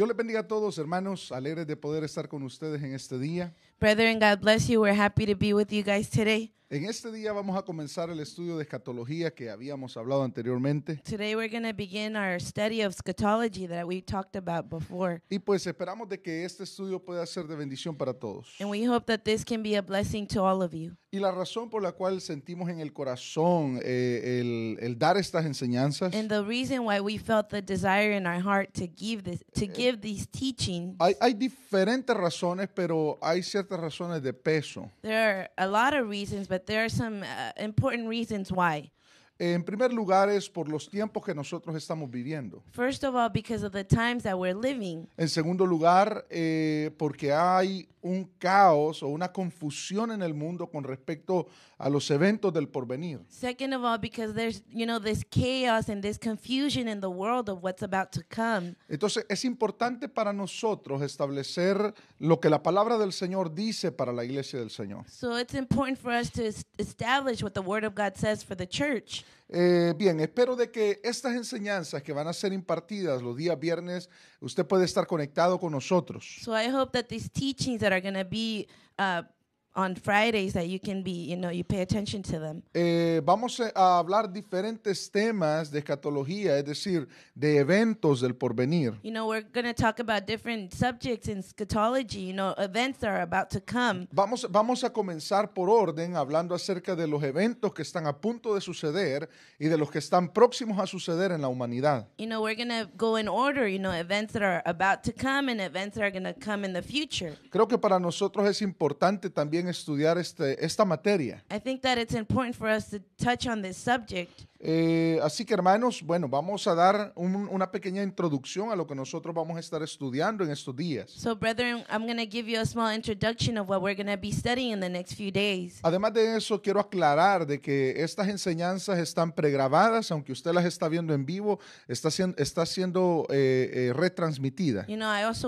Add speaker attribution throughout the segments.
Speaker 1: Dios les bendiga a todos, hermanos. Alegres de poder estar con ustedes en este día.
Speaker 2: Brethren, God bless you. We're happy to be with you guys today.
Speaker 1: En este día vamos a comenzar el estudio de escatología que habíamos hablado anteriormente.
Speaker 2: Today we're going to begin our study of scatology that we talked about before.
Speaker 1: Y pues esperamos de que este estudio pueda ser de bendición para todos.
Speaker 2: And we hope that this can be a blessing to all of you. Y la razón por la cual sentimos en el corazón
Speaker 1: eh, el, el, dar estas enseñanzas. And
Speaker 2: the reason why we felt the desire in our heart to give this, to eh, give these teachings.
Speaker 1: Hay, hay diferentes razones, pero hay ciertas ciertas razones de peso.
Speaker 2: There are a lot of reasons, but there are some uh, important reasons why.
Speaker 1: En primer lugar es por los tiempos que nosotros estamos viviendo.
Speaker 2: First of all, because of the times that we're living.
Speaker 1: En segundo lugar, eh, porque hay un caos o una confusión en el mundo con respecto a los eventos del porvenir.
Speaker 2: Second of all, because there's, you know, this chaos and this confusion in the world of what's about to come.
Speaker 1: Entonces es importante para nosotros establecer lo que la palabra del Señor dice para la iglesia del Señor.
Speaker 2: So it's important for us to establish what the word of God says for the church.
Speaker 1: Eh, bien, espero de que estas enseñanzas que van a ser impartidas los días viernes, usted puede estar conectado con nosotros.
Speaker 2: So I hope that these teachings that are going to be uh, on Fridays that you can be, you know, you pay attention to them.
Speaker 1: Eh, vamos a hablar diferentes temas de escatología, es decir, de eventos del porvenir.
Speaker 2: You know, we're going to talk about different subjects in eschatology, you know, events that are about to come.
Speaker 1: Vamos, vamos a comenzar por orden hablando acerca de los eventos que están a punto de suceder y de los que están próximos a suceder en la humanidad.
Speaker 2: You know, we're going to go in order, you know, events that are about to come and events that are going to come in the future.
Speaker 1: Creo que para nosotros es importante también también estudiar este, esta materia.
Speaker 2: I think that it's important for us to touch on this subject.
Speaker 1: Eh, así que hermanos, bueno, vamos a dar una pequeña introducción a lo que nosotros vamos a estar estudiando en estos días. Además de eso, quiero aclarar de que estas enseñanzas están pregrabadas, aunque usted las está viendo en vivo, está, siendo, está siendo retransmitida.
Speaker 2: entonces,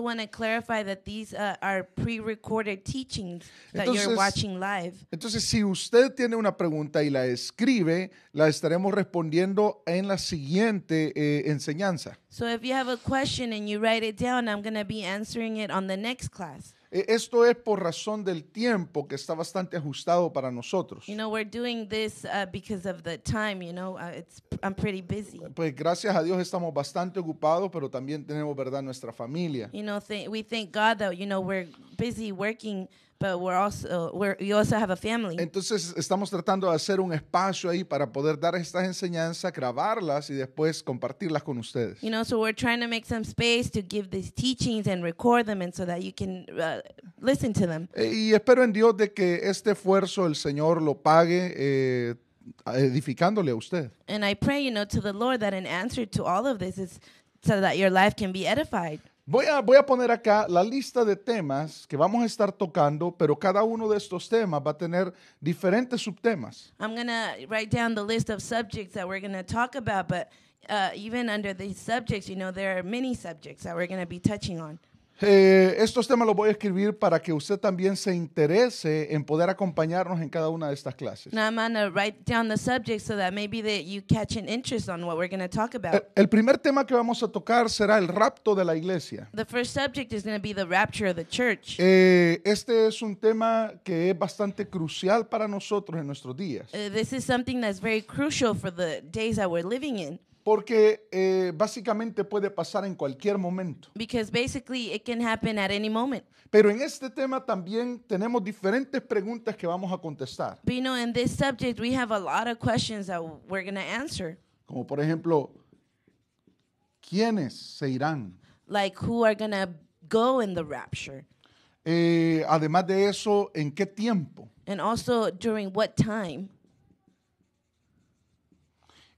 Speaker 2: Entonces, si
Speaker 1: usted tiene una pregunta y la escribe, la estaremos respondiendo en la siguiente eh, enseñanza.
Speaker 2: So if you have a question and you write it down, I'm going to be answering it on the next class. E, esto es por
Speaker 1: razón del tiempo que está bastante ajustado para nosotros.
Speaker 2: You know, we're doing this uh, because of the time, you know, uh, it's, I'm pretty busy.
Speaker 1: Pues gracias a Dios estamos bastante ocupados, pero también tenemos, ¿verdad?, nuestra familia.
Speaker 2: You know, th we thank God that, you know, we're busy working but we're also we're, we also have a family. Entonces estamos tratando de hacer un espacio ahí
Speaker 1: para poder dar estas enseñanzas, grabarlas y después compartirlas con ustedes.
Speaker 2: You know, so we're trying to make some space to give these teachings and record them and so that you can uh, listen to them.
Speaker 1: Eh, y espero en Dios de que este esfuerzo el Señor lo pague eh, edificándole a usted.
Speaker 2: And I pray, you know, to the Lord that an answer to all of this is so that your life can be edified.
Speaker 1: Voy a, voy a poner acá la lista de temas que vamos a estar tocando, pero cada uno de estos temas va a tener diferentes subtemas.
Speaker 2: I'm going to write down the list of subjects that we're going to talk about, but uh, even under these subjects, you know, there are many subjects that we're going to be touching on.
Speaker 1: Eh, estos temas los voy a escribir para que usted también se interese en poder acompañarnos en cada una de estas clases. El, primer tema que vamos a tocar será el rapto de la iglesia. Eh, este es un tema que es bastante crucial para nosotros en nuestros días.
Speaker 2: Eh, this is something very crucial for the days we're living porque eh, básicamente puede pasar en cualquier momento. Because basically it can happen at any moment. Pero en este tema también
Speaker 1: tenemos diferentes preguntas que vamos a contestar.
Speaker 2: you know, in this subject we have a lot of questions
Speaker 1: Como por ejemplo, ¿quiénes se irán?
Speaker 2: Like who are going to go in the rapture?
Speaker 1: Eh, además de eso, ¿en qué tiempo?
Speaker 2: And also during what time?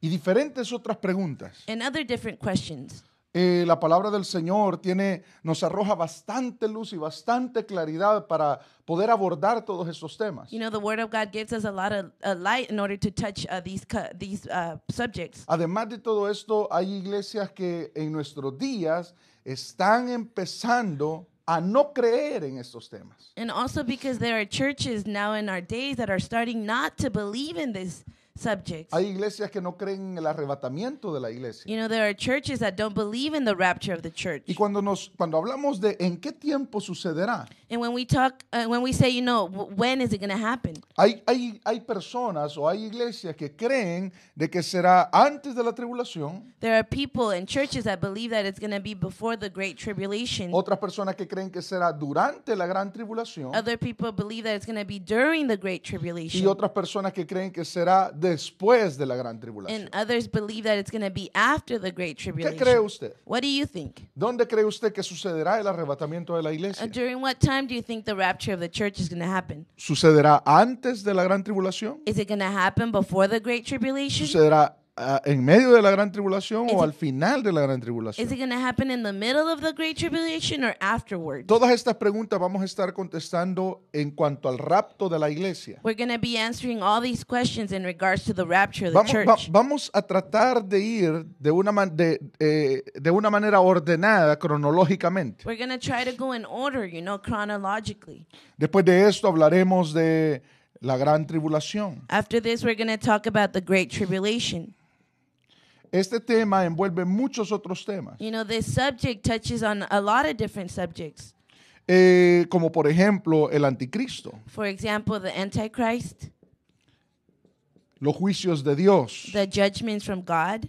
Speaker 1: y diferentes otras preguntas. Eh, la palabra del Señor tiene, nos arroja bastante luz y bastante claridad para poder abordar todos estos temas. Además de todo esto, hay iglesias que en nuestros días están empezando a no creer en estos temas
Speaker 2: subjects. Hay
Speaker 1: iglesias que no creen en el arrebatamiento de la iglesia.
Speaker 2: You know, there are churches that don't believe in the rapture of the church. Y cuando nos cuando hablamos de en qué tiempo sucederá. And when we talk uh, when we say, you know, when is it going to happen?
Speaker 1: Hay, hay hay personas o hay iglesias que creen de que será antes de la tribulación.
Speaker 2: There are people and churches that believe that it's going to be before the great tribulation. Otras personas que creen que será durante la gran tribulación. Other people believe that it's going to be during the great tribulation. Y
Speaker 1: otras personas que creen que será después de la gran tribulación.
Speaker 2: And others believe that it's going to be after the great tribulation. ¿Qué cree usted? What do you
Speaker 1: think? ¿Dónde cree usted que sucederá el arrebatamiento de la uh, iglesia? Uh,
Speaker 2: during what time do you think the rapture of the church is going to happen?
Speaker 1: ¿Sucederá antes
Speaker 2: de la gran tribulación? Is it going to happen before the great tribulation?
Speaker 1: ¿Sucederá Uh, en medio de la gran tribulación is o it, al final de la gran tribulación. Is
Speaker 2: it going in the middle of the great tribulation or
Speaker 1: Todas estas preguntas vamos a estar contestando en cuanto al rapto de la iglesia.
Speaker 2: We're going to be answering all these questions in regards to the rapture of the vamos, church.
Speaker 1: vamos a tratar de ir de una man, de, eh, de una manera ordenada cronológicamente.
Speaker 2: We're going to try to go in order, you know, chronologically.
Speaker 1: Después de esto hablaremos de la gran tribulación.
Speaker 2: After this we're going to talk about the great tribulation. Este tema envuelve muchos otros temas. You know, this subject touches on a lot of different subjects.
Speaker 1: Eh, como por ejemplo el anticristo.
Speaker 2: For example, the Antichrist.
Speaker 1: Los juicios de Dios.
Speaker 2: The judgments from God.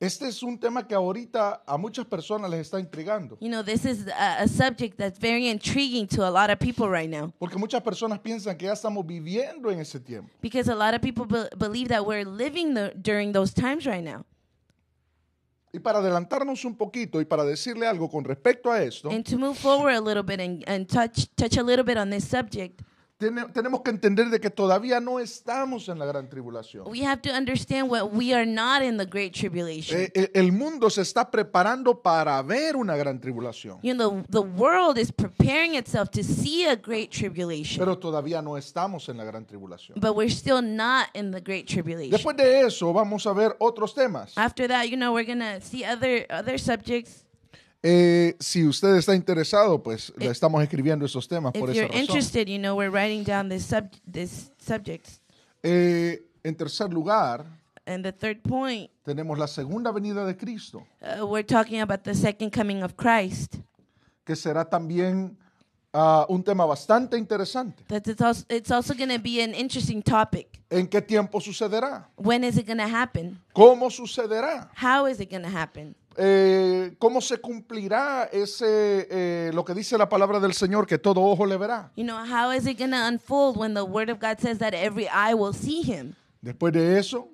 Speaker 1: Este es un tema que ahorita a muchas personas les está intrigando.
Speaker 2: You know, this is a, a subject that's very intriguing to a lot of people right now. Porque muchas personas piensan que ya estamos
Speaker 1: viviendo en ese tiempo.
Speaker 2: Because a lot of people be believe that we're living the, during those times right now.
Speaker 1: Y para adelantarnos un poquito y para decirle algo con respecto a esto. And to
Speaker 2: move forward a little bit and, and touch touch a little bit on this subject tenemos que entender de
Speaker 1: que todavía no estamos en la gran tribulación.
Speaker 2: We have to understand what we are not in the great tribulation. Eh,
Speaker 1: eh, el mundo se está preparando para ver una gran tribulación.
Speaker 2: You know, the, the world is preparing itself to see a great tribulation. Pero todavía no estamos en la gran tribulación. But we're still not in the great tribulation.
Speaker 1: Después de eso vamos a ver otros temas.
Speaker 2: After that, you know, we're going to see other other subjects.
Speaker 1: Eh, si usted está interesado, pues If, le estamos escribiendo esos temas por esa razón.
Speaker 2: You know, we're writing down this sub, this eh, en tercer lugar, And the third point, tenemos la segunda venida
Speaker 1: de Cristo.
Speaker 2: Uh, we're talking about the second coming of Christ. Que será también
Speaker 1: ah, un tema bastante interesante. That it's also, it's also going to be an interesting topic. ¿En qué tiempo sucederá? When is it going to happen? ¿Cómo sucederá?
Speaker 2: How is it going to happen?
Speaker 1: eh, cómo se cumplirá ese eh, lo que dice la palabra del Señor que todo ojo le verá.
Speaker 2: You know, how is it going to unfold when the word of God says that every eye will see him?
Speaker 1: Después de eso,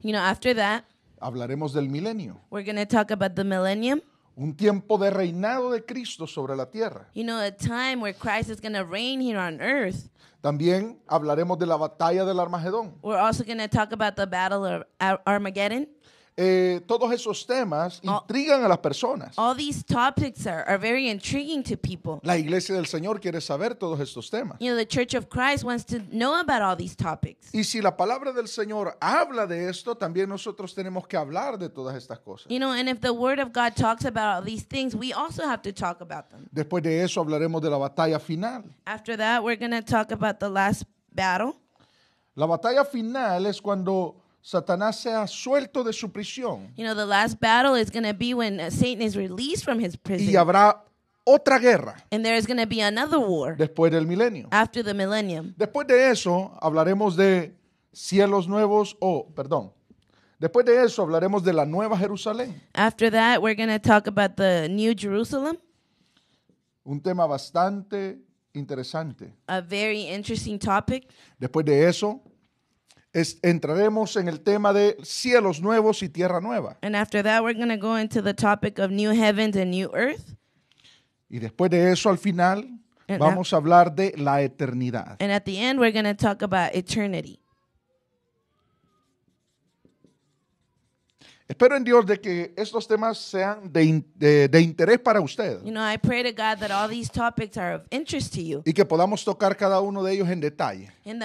Speaker 2: you know, after that, hablaremos del milenio. We're going to talk about the millennium. Un tiempo de reinado de Cristo sobre la tierra. You know, a time where Christ is going to reign here on earth. También hablaremos
Speaker 1: de la batalla del Armagedón.
Speaker 2: We're also going to talk about the battle of Armageddon. Eh, todos esos temas intrigan a las personas. All these topics are, are, very intriguing to people.
Speaker 1: La iglesia del Señor quiere saber todos estos temas.
Speaker 2: You know, the Church of Christ wants to know about all these topics.
Speaker 1: Y si la palabra del Señor habla de esto, también nosotros tenemos que hablar de todas estas cosas.
Speaker 2: You know, and if the word of God talks about all these things, we also have to talk about them.
Speaker 1: Después de eso hablaremos de la batalla final.
Speaker 2: After that, we're going to talk about the last battle.
Speaker 1: La batalla final es cuando Satanás sea suelto de su prisión.
Speaker 2: You know, the last battle is going to be when Satan is released from his prison. Y habrá otra guerra. And there is going to be another war. Después del milenio. After the millennium. Después de eso
Speaker 1: hablaremos de cielos nuevos o, oh, perdón. Después de eso hablaremos de la nueva Jerusalén.
Speaker 2: After that, we're going to talk about the new Jerusalem.
Speaker 1: Un tema bastante interesante.
Speaker 2: A very interesting topic.
Speaker 1: Después de eso es, entraremos en el tema de cielos nuevos y tierra nueva.
Speaker 2: And after that, we're going to go into the topic of new heavens and new earth.
Speaker 1: Y después de eso, al final, vamos a hablar de la eternidad.
Speaker 2: And at the end, we're going to talk about eternity.
Speaker 1: Espero en Dios de que estos temas sean de, de, interés para usted. Y que podamos tocar cada uno de ellos en detalle. en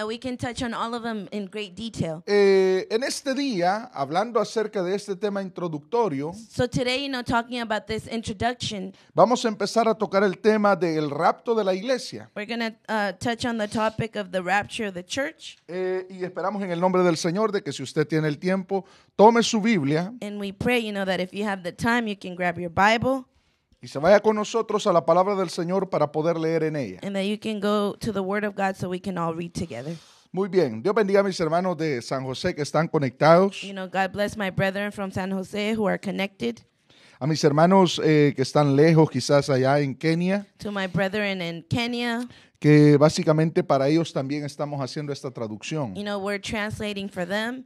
Speaker 1: este día, hablando acerca de este tema introductorio,
Speaker 2: so today, talking about this introduction,
Speaker 1: vamos a empezar a tocar el tema del rapto de la iglesia.
Speaker 2: y esperamos en el nombre del Señor
Speaker 1: de que si usted tiene el tiempo, tome su Biblia.
Speaker 2: And we pray, you know, that if you have the time, you can grab your Bible. Y se vaya con nosotros a la palabra
Speaker 1: del Señor para poder leer en ella.
Speaker 2: And that you can go to the Word of God so we can all read together.
Speaker 1: Muy bien. Dios bendiga a mis hermanos de San José que están conectados.
Speaker 2: You know, God bless my brethren from San Jose who are connected.
Speaker 1: A mis hermanos eh, que están lejos, quizás allá en Kenia.
Speaker 2: To my brethren in Kenya.
Speaker 1: Que básicamente para ellos también estamos haciendo esta traducción. You
Speaker 2: know, we're translating for them.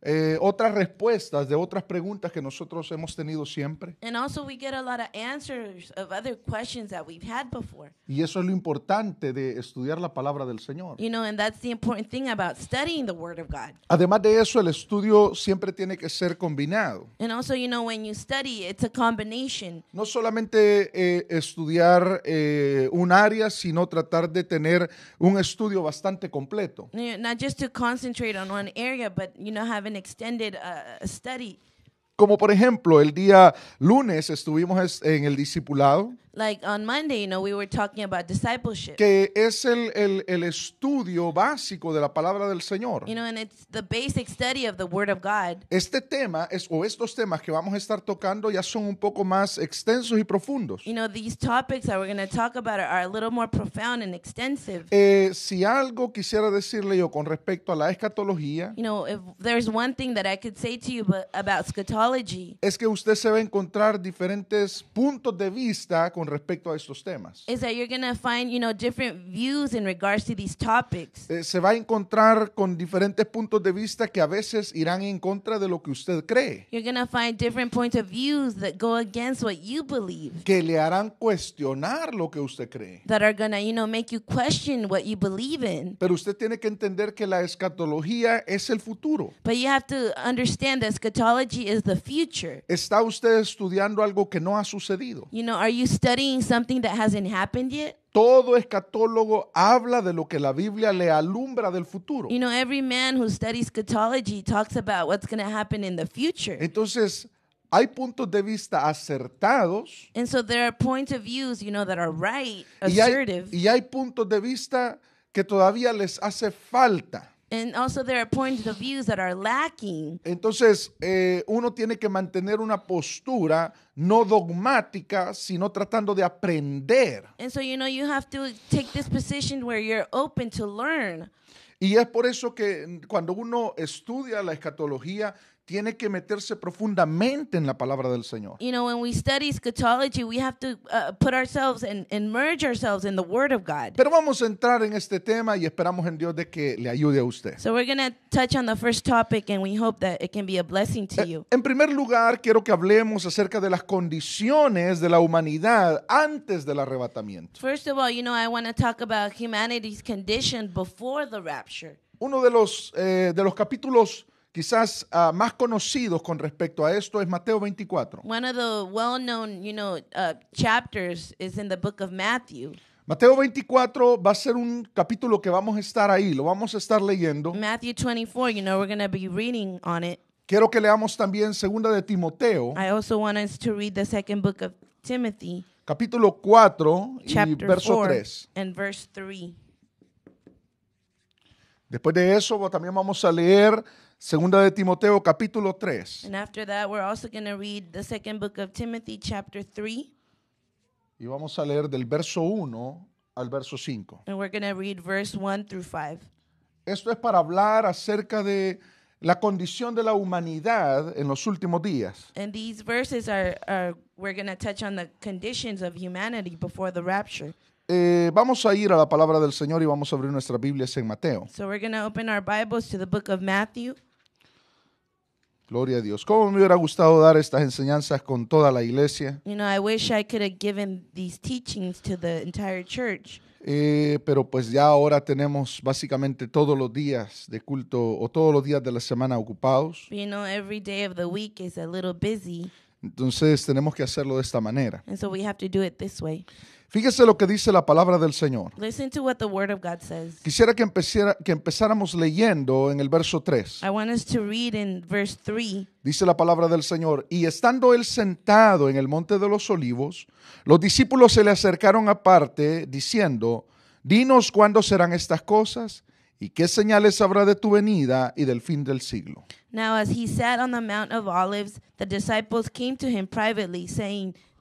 Speaker 1: Eh, otras respuestas de otras preguntas que nosotros hemos tenido siempre. Y eso es lo importante de estudiar la palabra del Señor. Además de eso, el estudio siempre tiene que ser combinado. No
Speaker 2: solamente eh,
Speaker 1: estudiar eh, un área, sino tratar de tener un estudio bastante completo
Speaker 2: extended study.
Speaker 1: Como por ejemplo, el día lunes estuvimos en el discipulado
Speaker 2: like on Monday, you know, we were talking about discipleship. Que es el, el, el estudio
Speaker 1: básico de la palabra del Señor. You know, and it's the basic study of the Word of God. Este tema es o estos temas que vamos a estar tocando ya son un poco más extensos y profundos.
Speaker 2: You know, these topics that we're going to talk about are, are, a little more profound and extensive.
Speaker 1: Eh, si algo quisiera decirle yo con respecto a la escatología,
Speaker 2: you know, if there's one thing that I could say to you about eschatology,
Speaker 1: es que usted se va a encontrar diferentes puntos de vista con respecto a estos temas.
Speaker 2: Is that you're going find, you know, different views in regards to these topics.
Speaker 1: Eh, se va a encontrar con diferentes puntos de vista que a veces irán en contra de lo que usted cree.
Speaker 2: You're going to find different points of views that go against what you believe.
Speaker 1: Que le harán cuestionar lo que usted cree.
Speaker 2: That are going to, you know, make you question what you believe in.
Speaker 1: Pero usted tiene que entender que la escatología es el futuro.
Speaker 2: But you have to understand that eschatology is the future.
Speaker 1: ¿Está usted estudiando algo que no ha sucedido?
Speaker 2: You know, are you studying something that hasn't happened yet.
Speaker 1: Todo escatólogo habla de lo que la Biblia le alumbra
Speaker 2: del futuro. You know, every man who studies eschatology talks about what's going to happen in the future.
Speaker 1: Entonces, hay puntos de vista acertados. And so there are points of
Speaker 2: views, you know, that are right,
Speaker 1: y hay, assertive. y hay puntos de vista que todavía les hace falta. Entonces, uno tiene que mantener una postura no dogmática, sino tratando de aprender. Y es por eso que cuando uno estudia la escatología tiene que meterse profundamente en la palabra del Señor.
Speaker 2: You know, when we study eschatology, we have to uh, put ourselves and, and merge ourselves in the Word of God. Pero
Speaker 1: vamos a entrar en
Speaker 2: este tema y esperamos en Dios
Speaker 1: de que le ayude a usted. So
Speaker 2: we're going to touch on the first topic and we hope that it can be a blessing to eh, you.
Speaker 1: En primer lugar, quiero que hablemos acerca de las condiciones de la humanidad antes del arrebatamiento.
Speaker 2: First of all, you know, I want to talk about humanity's condition before the rapture.
Speaker 1: Uno de los eh, de los capítulos quizás ah, más conocidos con respecto a esto es Mateo 24. Uh, Mateo 24 va a ser un capítulo que vamos a estar ahí, lo vamos a estar leyendo.
Speaker 2: Matthew you know, we're going to be reading on it. Quiero que leamos también segunda de
Speaker 1: Timoteo.
Speaker 2: I also want us to read the second book of Timothy. Capítulo
Speaker 1: 4 y verso 3. Después de eso también vamos a leer Segunda de Timoteo capítulo 3.
Speaker 2: And after that, we're also going to read the second book of Timothy, chapter 3.
Speaker 1: Y vamos a leer del verso 1 al verso 5.
Speaker 2: And we're going to read verse 1 through 5.
Speaker 1: Esto es para hablar acerca de la condición de la humanidad en los últimos días.
Speaker 2: And these verses are, are we're going to touch on the conditions of humanity before the rapture.
Speaker 1: Eh, vamos a ir a la palabra del Señor y vamos a abrir nuestras Biblias en Mateo.
Speaker 2: So we're going to open our Bibles to the book of Matthew.
Speaker 1: Gloria a Dios. ¿Cómo me hubiera gustado dar estas enseñanzas con toda la iglesia? Eh, pero pues ya ahora tenemos básicamente todos los días de culto o todos los días de la semana ocupados.
Speaker 2: Entonces
Speaker 1: tenemos que hacerlo de esta manera. Fíjese lo que dice la palabra del Señor. Quisiera que, que empezáramos leyendo en el verso 3. Dice la palabra del Señor, y estando él sentado en el monte de los olivos, los discípulos se le acercaron aparte diciendo, dinos cuándo serán estas cosas y qué señales habrá de tu venida y del fin del siglo.
Speaker 2: Now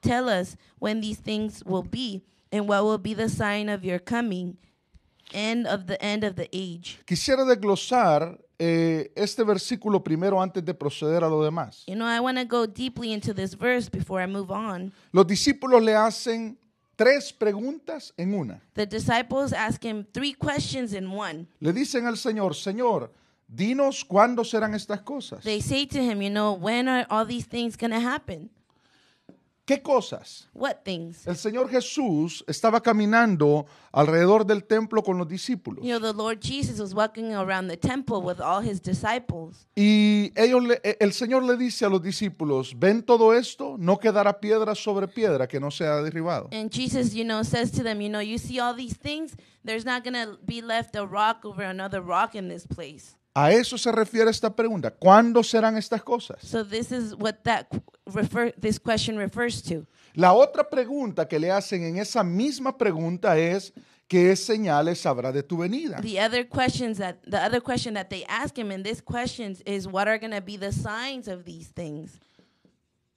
Speaker 2: Tell us when these things will be and what will be the sign of your coming and of the end of the age.
Speaker 1: Quisiera desglosar eh, este versículo primero antes de proceder a lo demás.
Speaker 2: You know, I want to go deeply into this verse before I move on.
Speaker 1: Los discípulos le hacen tres preguntas en una.
Speaker 2: The disciples ask him three questions in one.
Speaker 1: Le dicen al Señor, Señor, dinos cuándo serán estas cosas. They
Speaker 2: say to him, you know, when are all these things going to happen?
Speaker 1: ¿Qué cosas?
Speaker 2: What things? El
Speaker 1: Señor Jesús estaba caminando alrededor del templo con los discípulos.
Speaker 2: You know, the Lord Jesus was walking around the temple with all his disciples. Y ellos le- e, el Señor le dice
Speaker 1: a los discípulos, ven todo esto, no quedará piedra sobre piedra que no sea derribado.
Speaker 2: And Jesus, you know, says to them, you know, you see all these things, there's not going to be left a rock over another rock in this place.
Speaker 1: A eso se refiere esta pregunta. ¿Cuándo serán estas cosas? So
Speaker 2: this is what that refer,
Speaker 1: this question refers to. La otra pregunta que le hacen en esa misma pregunta es ¿qué señales habrá de tu venida? The
Speaker 2: other questions that the other question that they ask him in this question is what are going to be the signs of these things?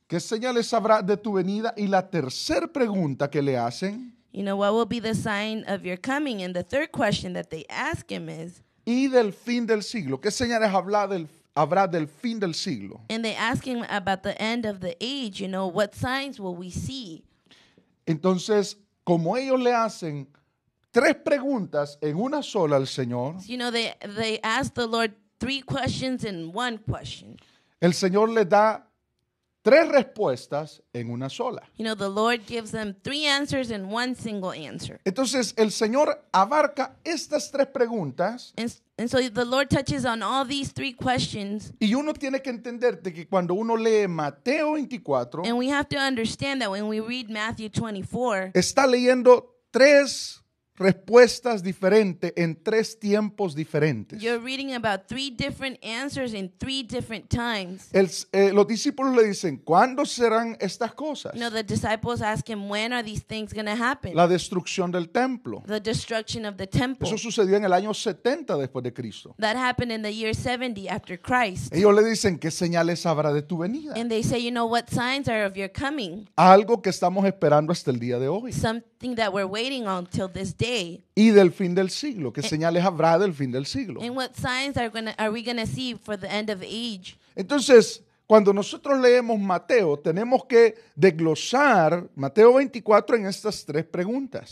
Speaker 1: ¿Qué señales habrá de tu venida? Y la tercera pregunta que le hacen
Speaker 2: You know what will be the sign of your coming? And the third question that they ask him is
Speaker 1: y del fin del siglo. ¿Qué señales habla del, habrá del fin del siglo?
Speaker 2: And they ask him about the end of the age, you know, what signs will we see?
Speaker 1: Entonces, como ellos le hacen tres preguntas en una sola al Señor.
Speaker 2: you know, they, they ask the Lord three questions in one question.
Speaker 1: El Señor le da tres respuestas en una sola.
Speaker 2: the Lord gives them three answers one single answer.
Speaker 1: Entonces, el Señor abarca estas tres preguntas.
Speaker 2: questions.
Speaker 1: Y uno tiene que entender que cuando uno lee Mateo 24, está leyendo tres respuestas diferentes en tres tiempos diferentes.
Speaker 2: You're reading about three different answers in three different times.
Speaker 1: El, eh, los discípulos le dicen, ¿cuándo serán estas cosas?
Speaker 2: No, the disciples ask him, when are these things going to happen? La
Speaker 1: destrucción del templo.
Speaker 2: The destruction of the temple. Eso sucedió en el año 70
Speaker 1: después de Cristo.
Speaker 2: That happened in the year 70 after Christ. Ellos
Speaker 1: le dicen, ¿qué señales habrá de tu
Speaker 2: venida? And they say, you know what signs are of your coming?
Speaker 1: Algo que estamos esperando hasta el día de hoy.
Speaker 2: Something that we're waiting on till this day.
Speaker 1: Y del fin del siglo. ¿Qué eh. señales habrá del fin del siglo? Entonces, cuando nosotros leemos Mateo, tenemos que desglosar Mateo 24 en estas tres preguntas.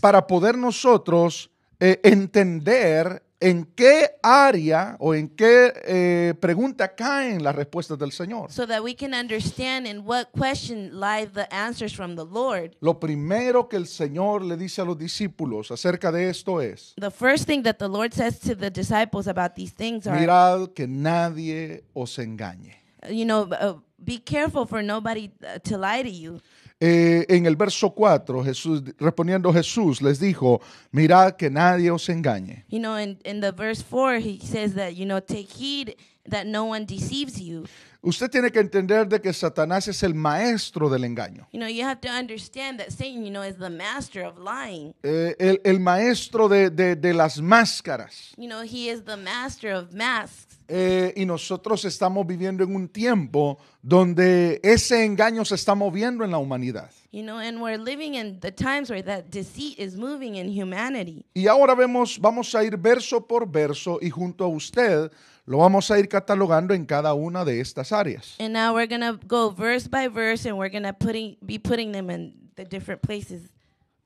Speaker 1: Para poder nosotros eh, entender en qué área o en qué eh, pregunta caen las respuestas del Señor.
Speaker 2: So that we can understand in what question lie the answers from the Lord.
Speaker 1: Lo primero que el Señor le dice a los discípulos acerca de esto es.
Speaker 2: The first thing that the Lord says to the disciples about these things are.
Speaker 1: Mirad que nadie os engañe.
Speaker 2: You know, uh, be careful for nobody uh, to lie to you.
Speaker 1: Eh, en el verso 4, Jesús, respondiendo Jesús, les dijo, mirad que nadie os engañe
Speaker 2: that no one deceives you. Usted tiene que entender
Speaker 1: de que Satanás es el maestro del engaño.
Speaker 2: You know, you have to understand that Satan, you know, is the master of lying.
Speaker 1: Eh, el, el, maestro de, de, de, las máscaras.
Speaker 2: You know, he is the master of masks.
Speaker 1: Eh, y nosotros estamos viviendo en un tiempo donde ese engaño se está moviendo en la humanidad.
Speaker 2: You know, and we're living in the times where that deceit is moving in humanity.
Speaker 1: Y ahora vemos, vamos a ir verso por verso y junto a usted lo vamos a ir catalogando en cada una de estas áreas.
Speaker 2: And now we're going to go verse by verse and we're going to be putting them in the different places.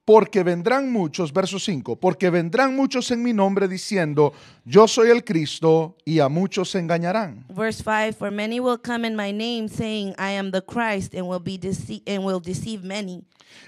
Speaker 1: Porque vendrán muchos, verso 5, porque vendrán muchos en mi nombre diciendo, yo soy el Cristo, y a muchos se engañarán.
Speaker 2: Verse 5, for many will come in my name saying, I am the Christ, and will, be and will deceive many.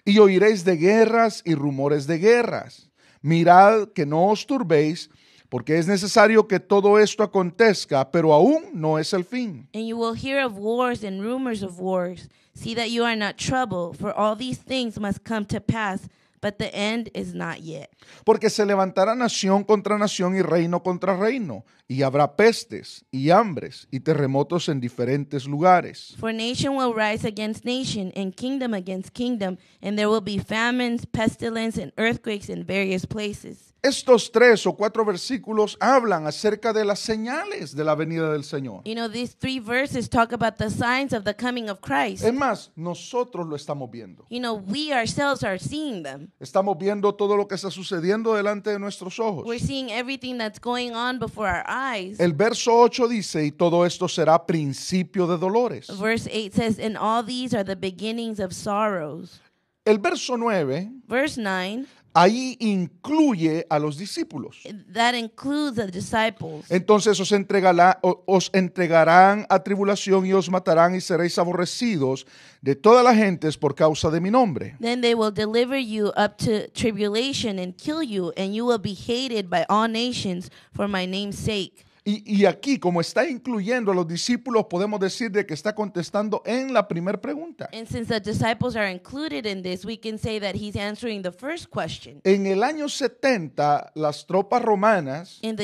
Speaker 1: Y oiréis de guerras y rumores de guerras. Mirad que no os turbéis, porque es necesario que todo esto acontezca, pero aún no es el fin.
Speaker 2: And you will hear of wars and rumors of wars. See that you are not troubled, for all these things must come to pass, but the end is not yet.
Speaker 1: Porque se levantará nación contra nación y reino contra reino, y habrá pestes y hambres y terremotos en diferentes lugares.
Speaker 2: For nation will rise against nation and kingdom against kingdom, and there will be famines, pestilence and earthquakes in various places.
Speaker 1: Estos tres o cuatro versículos hablan acerca de las señales de la venida del Señor.
Speaker 2: You know, these three verses talk about the signs of the coming of Christ. Es
Speaker 1: más, nosotros lo estamos viendo.
Speaker 2: You know, we ourselves are seeing them.
Speaker 1: Estamos viendo todo lo que está sucediendo delante de nuestros ojos. We're
Speaker 2: seeing everything that's going on before our eyes. El
Speaker 1: verso 8 dice, y todo esto será principio de dolores.
Speaker 2: Verse 8 says, and all these are the beginnings of sorrows. El verso 9, Verse 9 ahí
Speaker 1: incluye a los discípulos.
Speaker 2: That includes the disciples.
Speaker 1: Entonces os, entregará, os entregarán a tribulación y os matarán y seréis aborrecidos de todas las gentes por causa de mi nombre.
Speaker 2: Then they will deliver you up to tribulation and kill you, and you will be hated by all nations for my name's sake.
Speaker 1: Y, aquí, como está incluyendo a los discípulos, podemos decir de que está contestando en la primera pregunta. En el año 70, las tropas romanas, eh,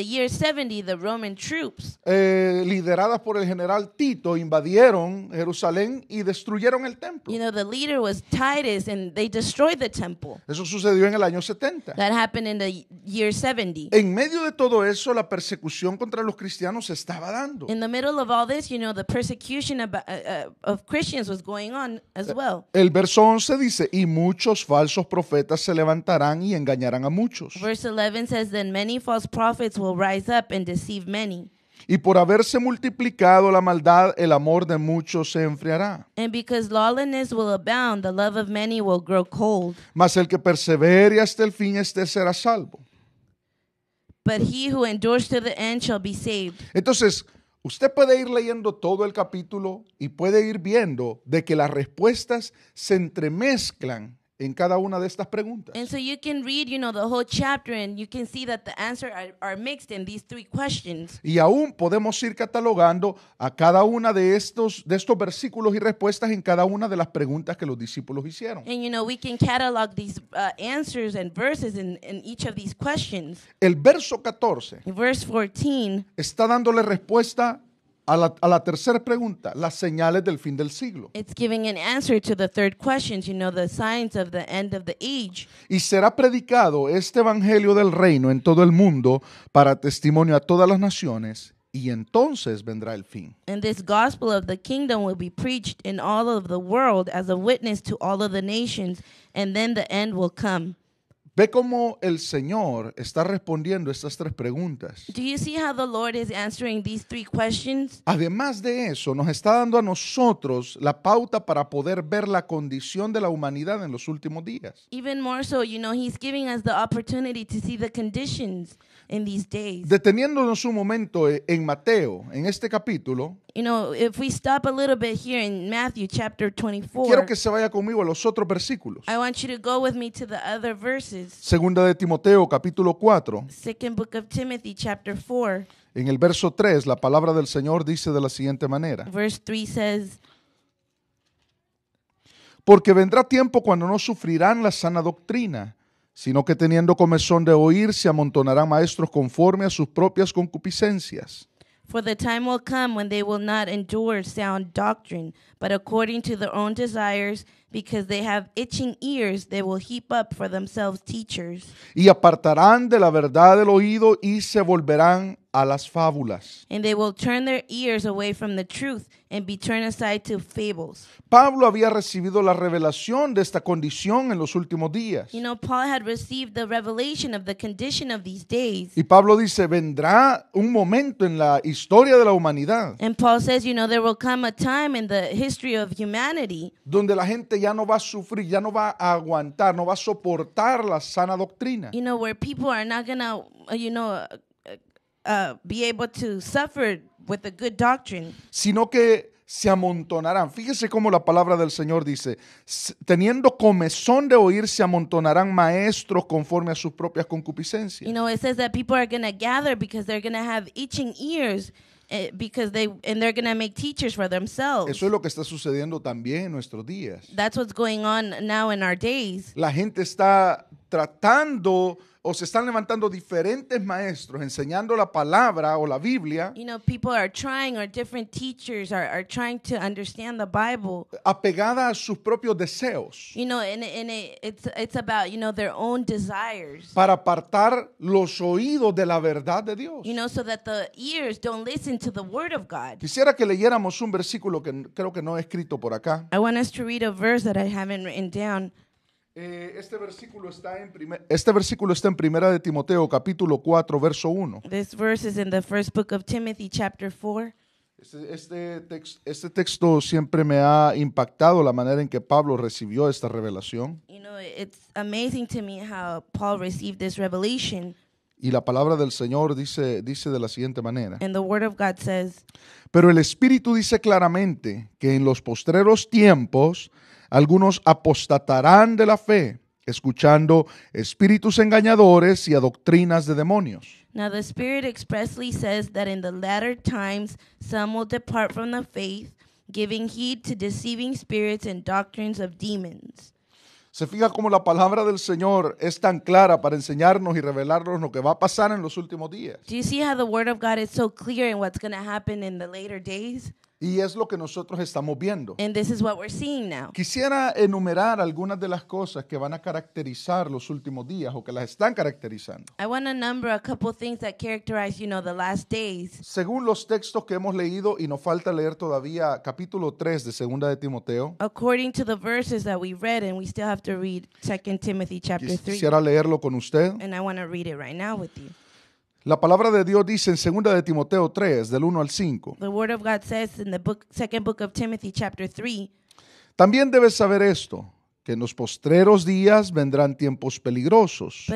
Speaker 1: lideradas por el general Tito, invadieron Jerusalén
Speaker 2: y destruyeron el templo. the leader was Titus, and they destroyed the temple. Eso sucedió en el año That happened in the year 70. En medio de todo eso, la persecución
Speaker 1: contra los los cristianos estaba dando.
Speaker 2: In the middle of all this, you know, the persecution of, uh, uh, of Christians was going on as eh, well.
Speaker 1: El verso 11 dice, "Y muchos falsos profetas se levantarán y engañarán a muchos."
Speaker 2: Verse 11 says, "Then many false prophets will rise up and deceive many."
Speaker 1: Y por haberse multiplicado la maldad, el amor de muchos se enfriará.
Speaker 2: Abound,
Speaker 1: Mas el que persevere hasta el fin, este será salvo. Entonces, usted puede ir leyendo todo el capítulo y puede ir viendo de que las respuestas se entremezclan en cada una de estas preguntas.
Speaker 2: And so you can read, you know, the whole chapter and you can see that the answers are, are, mixed in these three questions.
Speaker 1: Y aún podemos ir catalogando a cada una de estos de estos versículos y respuestas en cada una de las preguntas que los discípulos hicieron.
Speaker 2: And you know, we can catalog these uh, answers and verses in, in, each of these questions.
Speaker 1: El verso 14. Verse 14 está dándole respuesta a la, a la tercera pregunta, las señales del fin del
Speaker 2: siglo. It's giving an answer to the third question, you know, the signs of the end of the age.
Speaker 1: Y será predicado este evangelio del reino en todo el mundo para testimonio a todas las naciones y entonces vendrá el fin.
Speaker 2: And this gospel of the kingdom will be preached in all of the world as a witness to all of the nations and then the end will come.
Speaker 1: Ve cómo el Señor está respondiendo estas tres preguntas. Además de eso, nos está dando a nosotros la pauta para poder ver la condición de la humanidad en los últimos días.
Speaker 2: Deteniéndonos
Speaker 1: un momento eh, en Mateo, en este capítulo,
Speaker 2: You know, if we stop a little bit here in Matthew chapter 24. Quiero que
Speaker 1: se vaya conmigo a los otros versículos.
Speaker 2: I want you to go with me to the other verses.
Speaker 1: Segunda de Timoteo capítulo 4.
Speaker 2: Timothy chapter 4.
Speaker 1: En el verso 3 la palabra del Señor dice de la siguiente manera. Verse Porque vendrá tiempo cuando no sufrirán la sana doctrina, sino que teniendo comezón de oír se amontonarán maestros conforme a sus propias concupiscencias
Speaker 2: For the time will come when they will not endure sound doctrine, but according to their own desires, because they have itching ears they will heap up for themselves teachers.
Speaker 1: Y apartarán de la verdad oído y se volverán a las fábulas.
Speaker 2: And they will turn their ears away from the truth and be turned aside to fables.
Speaker 1: Pablo había recibido la revelación de esta condición en los últimos días.
Speaker 2: You know, Paul had received the revelation of the condition of these days.
Speaker 1: Y Pablo dice, vendrá un momento en la historia de la humanidad.
Speaker 2: And Paul says, you know, there will come a time in the history of humanity donde la gente ya ya no va a sufrir, ya no va a aguantar, no va a soportar
Speaker 1: la sana doctrina. You
Speaker 2: know, where people are not gonna, uh, you know, uh, uh, be able to suffer with a good doctrine.
Speaker 1: Sino que se amontonarán. Fíjese cómo la palabra del Señor dice, teniendo comezón de oír, se amontonarán maestros conforme a sus propias concupiscencias. You
Speaker 2: know, it says that people are going to gather because they're going to have itching ears. Eh, because they and they're gonna make teachers for themselves.
Speaker 1: Eso es lo que está sucediendo también en nuestros días.
Speaker 2: That's what's going on now in our days.
Speaker 1: La gente está tratando o se están levantando diferentes maestros enseñando la palabra o la Biblia. Apegada a sus propios deseos. Para apartar los oídos de la verdad de Dios. Quisiera que leyéramos un versículo que creo que no he escrito por acá.
Speaker 2: I want to read a verse that I haven't written down. Eh, este, versículo está en
Speaker 1: este versículo está en Primera de Timoteo, capítulo 4, verso 1.
Speaker 2: This verse is in the first book of Timothy, chapter Este, este, este,
Speaker 1: texto siempre me ha impactado la manera en que Pablo recibió esta revelación.
Speaker 2: it's amazing to me how Paul received this revelation.
Speaker 1: Y la palabra del Señor dice, dice de la siguiente manera.
Speaker 2: the word of God says,
Speaker 1: Pero el Espíritu dice claramente que en los postreros tiempos algunos apostatarán de la fe, escuchando espíritus engañadores y a doctrinas de demonios.
Speaker 2: Now the Spirit expressly says that in the latter times some will depart from the faith, giving heed to deceiving spirits and doctrines of demons.
Speaker 1: Se fija cómo la palabra del Señor es tan clara para enseñarnos y revelarnos lo que va a pasar en los últimos días.
Speaker 2: Do you see how the word of God is so clear in what's going to happen in the later days?
Speaker 1: Y es lo que nosotros estamos viendo.
Speaker 2: And this is what we're seeing now.
Speaker 1: Quisiera enumerar algunas de las cosas que van a caracterizar los últimos días o que las están caracterizando.
Speaker 2: I want to number a couple things that characterize, you know, the last days.
Speaker 1: Según los textos que hemos leído y nos falta leer todavía capítulo 3 de Segunda de Timoteo.
Speaker 2: According to the verses that we read and we still have to read 2 Timothy chapter 3. Quisiera
Speaker 1: leerlo con usted.
Speaker 2: And I want to read it right now with you.
Speaker 1: La palabra de Dios dice en 2 de Timoteo 3, del 1 al 5. También debes saber esto, que en los postreros días vendrán tiempos peligrosos.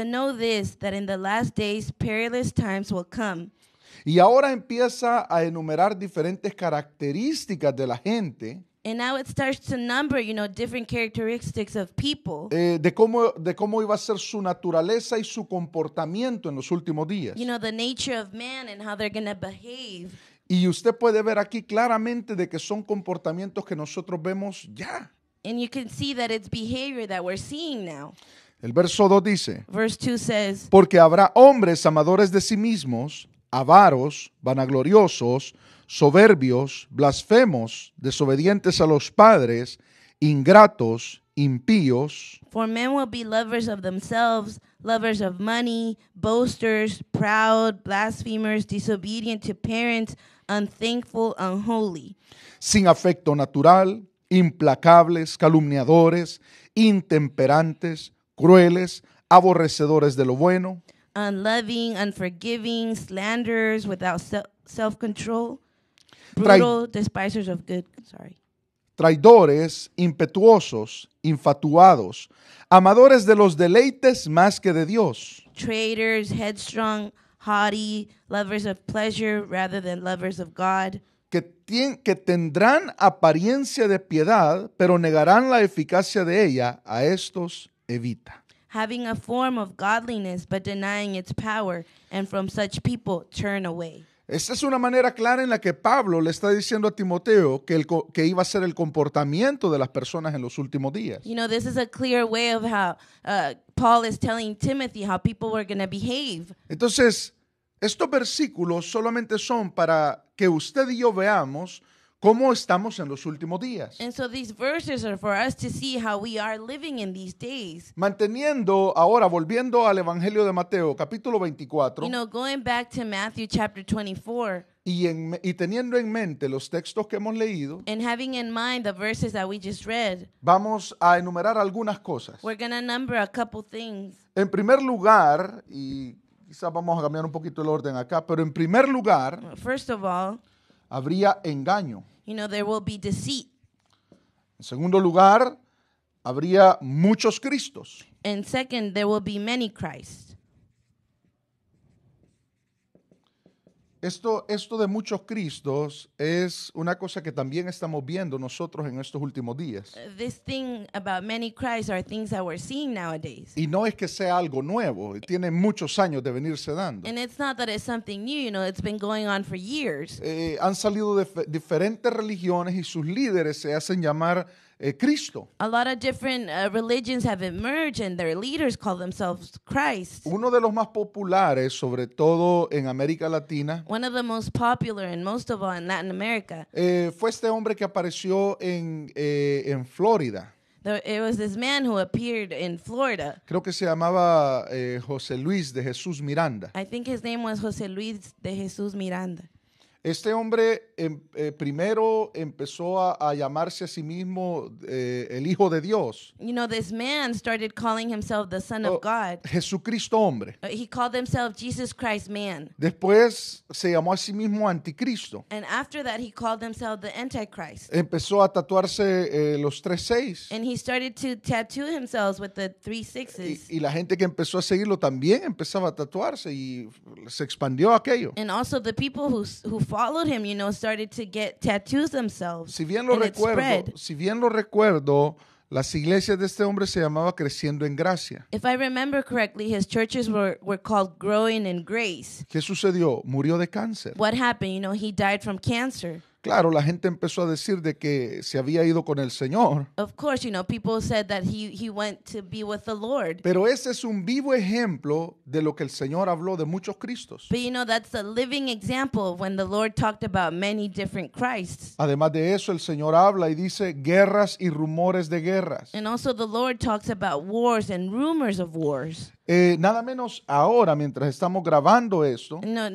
Speaker 1: Y ahora empieza a enumerar diferentes características de la gente
Speaker 2: And now it starts to number, you know, different characteristics of people.
Speaker 1: Eh, de cómo de cómo iba a ser su naturaleza y su comportamiento en los últimos días. You
Speaker 2: know the nature of man and how they're going to behave.
Speaker 1: Y usted puede ver aquí claramente de que son comportamientos que nosotros
Speaker 2: vemos ya. And you can see that it's behavior that we're seeing now.
Speaker 1: El verso 2 dice,
Speaker 2: Verse 2 says,
Speaker 1: porque habrá hombres amadores de sí mismos, avaros, vanagloriosos, soberbios, blasfemos, desobedientes a los padres, ingratos, impíos.
Speaker 2: For men will be lovers of themselves, lovers of money, boasters, proud, blasphemers, disobedient to parents, unthankful, unholy.
Speaker 1: Sin afecto natural, implacables, calumniadores, intemperantes, crueles, aborrecedores de lo bueno.
Speaker 2: Unloving, unforgiving, slanderers, without self-control. Brutal of good. Sorry.
Speaker 1: Traidores, impetuosos, infatuados, amadores de los deleites más que de Dios.
Speaker 2: Traitors, headstrong, haughty, lovers of pleasure rather than lovers of God.
Speaker 1: Que, que, tendrán apariencia de piedad, pero negarán la eficacia de ella, a estos evita.
Speaker 2: Having a form of godliness, but denying its power, and from such people turn away.
Speaker 1: Esta es una manera clara en la que Pablo le está diciendo a Timoteo que, que iba a ser el comportamiento de las personas en los últimos días.
Speaker 2: Entonces, estos versículos
Speaker 1: solamente son para que usted y yo veamos ¿Cómo estamos en los últimos días?
Speaker 2: And so these verses are for us to see how we are living in these days.
Speaker 1: Manteniendo ahora, volviendo al Evangelio de Mateo, capítulo 24. You know,
Speaker 2: going back to Matthew chapter 24.
Speaker 1: Y, en, y, teniendo en mente los textos que hemos leído,
Speaker 2: And having in mind the verses that we just read,
Speaker 1: vamos a enumerar algunas cosas.
Speaker 2: We're number a couple things.
Speaker 1: En primer lugar, y quizás vamos a cambiar un poquito el orden acá, pero en primer lugar, First of all, habría engaño.
Speaker 2: You know, there will be deceit.
Speaker 1: En segundo lugar, habría muchos Cristos.
Speaker 2: And second, there will be many Christ.
Speaker 1: Esto, esto de muchos Cristos es una cosa que también estamos viendo nosotros en estos últimos días. Y no es que sea algo nuevo, tiene muchos años de venirse dando. And it's han salido de diferentes religiones y sus líderes se hacen llamar eh, Cristo.
Speaker 2: A lot of different uh, religions have emerged and their leaders call themselves Christ.
Speaker 1: Uno de los más populares, sobre todo en América Latina,
Speaker 2: One of the most popular and most of all in Latin America.
Speaker 1: eh, fue este hombre que apareció en, eh, en Florida.
Speaker 2: it was this man who appeared in Florida.
Speaker 1: Creo que se llamaba eh, José Luis de Jesús Miranda.
Speaker 2: I think his name was José Luis de Jesús Miranda.
Speaker 1: Este hombre em, eh, primero empezó a, a, llamarse a sí mismo eh, el Hijo de Dios.
Speaker 2: You know, this man started calling himself the Son oh, of God.
Speaker 1: Jesucristo hombre.
Speaker 2: Uh, he called himself Jesus Christ man.
Speaker 1: Después se llamó a sí mismo Anticristo.
Speaker 2: And after that he called himself the Antichrist.
Speaker 1: Empezó a tatuarse eh, los tres seis.
Speaker 2: And he started to tattoo himself with the three sixes. Y, y la gente
Speaker 1: que empezó a seguirlo también empezaba a tatuarse y se expandió aquello.
Speaker 2: And also the people who, who followed him, you know, started to get tattoos themselves. Si bien lo and recuerdo,
Speaker 1: si bien lo recuerdo, las iglesias de este hombre se llamaba Creciendo en Gracia.
Speaker 2: If I remember correctly, his churches were, were called Growing in Grace.
Speaker 1: ¿Qué sucedió? Murió de cáncer.
Speaker 2: What happened? You know, he died from cancer.
Speaker 1: Claro, la gente empezó a decir de que se había ido con el Señor.
Speaker 2: Of course, you know, people said that he, he went to be with the Lord.
Speaker 1: Pero ese es un vivo ejemplo de lo que el Señor habló de muchos Cristos.
Speaker 2: But you know, that's a living example when the Lord talked about many different Christs.
Speaker 1: Además de eso, el Señor habla y dice guerras y rumores de guerras.
Speaker 2: And also the Lord talks about wars and rumors of wars.
Speaker 1: Eh, nada menos ahora, mientras estamos grabando esto.
Speaker 2: No,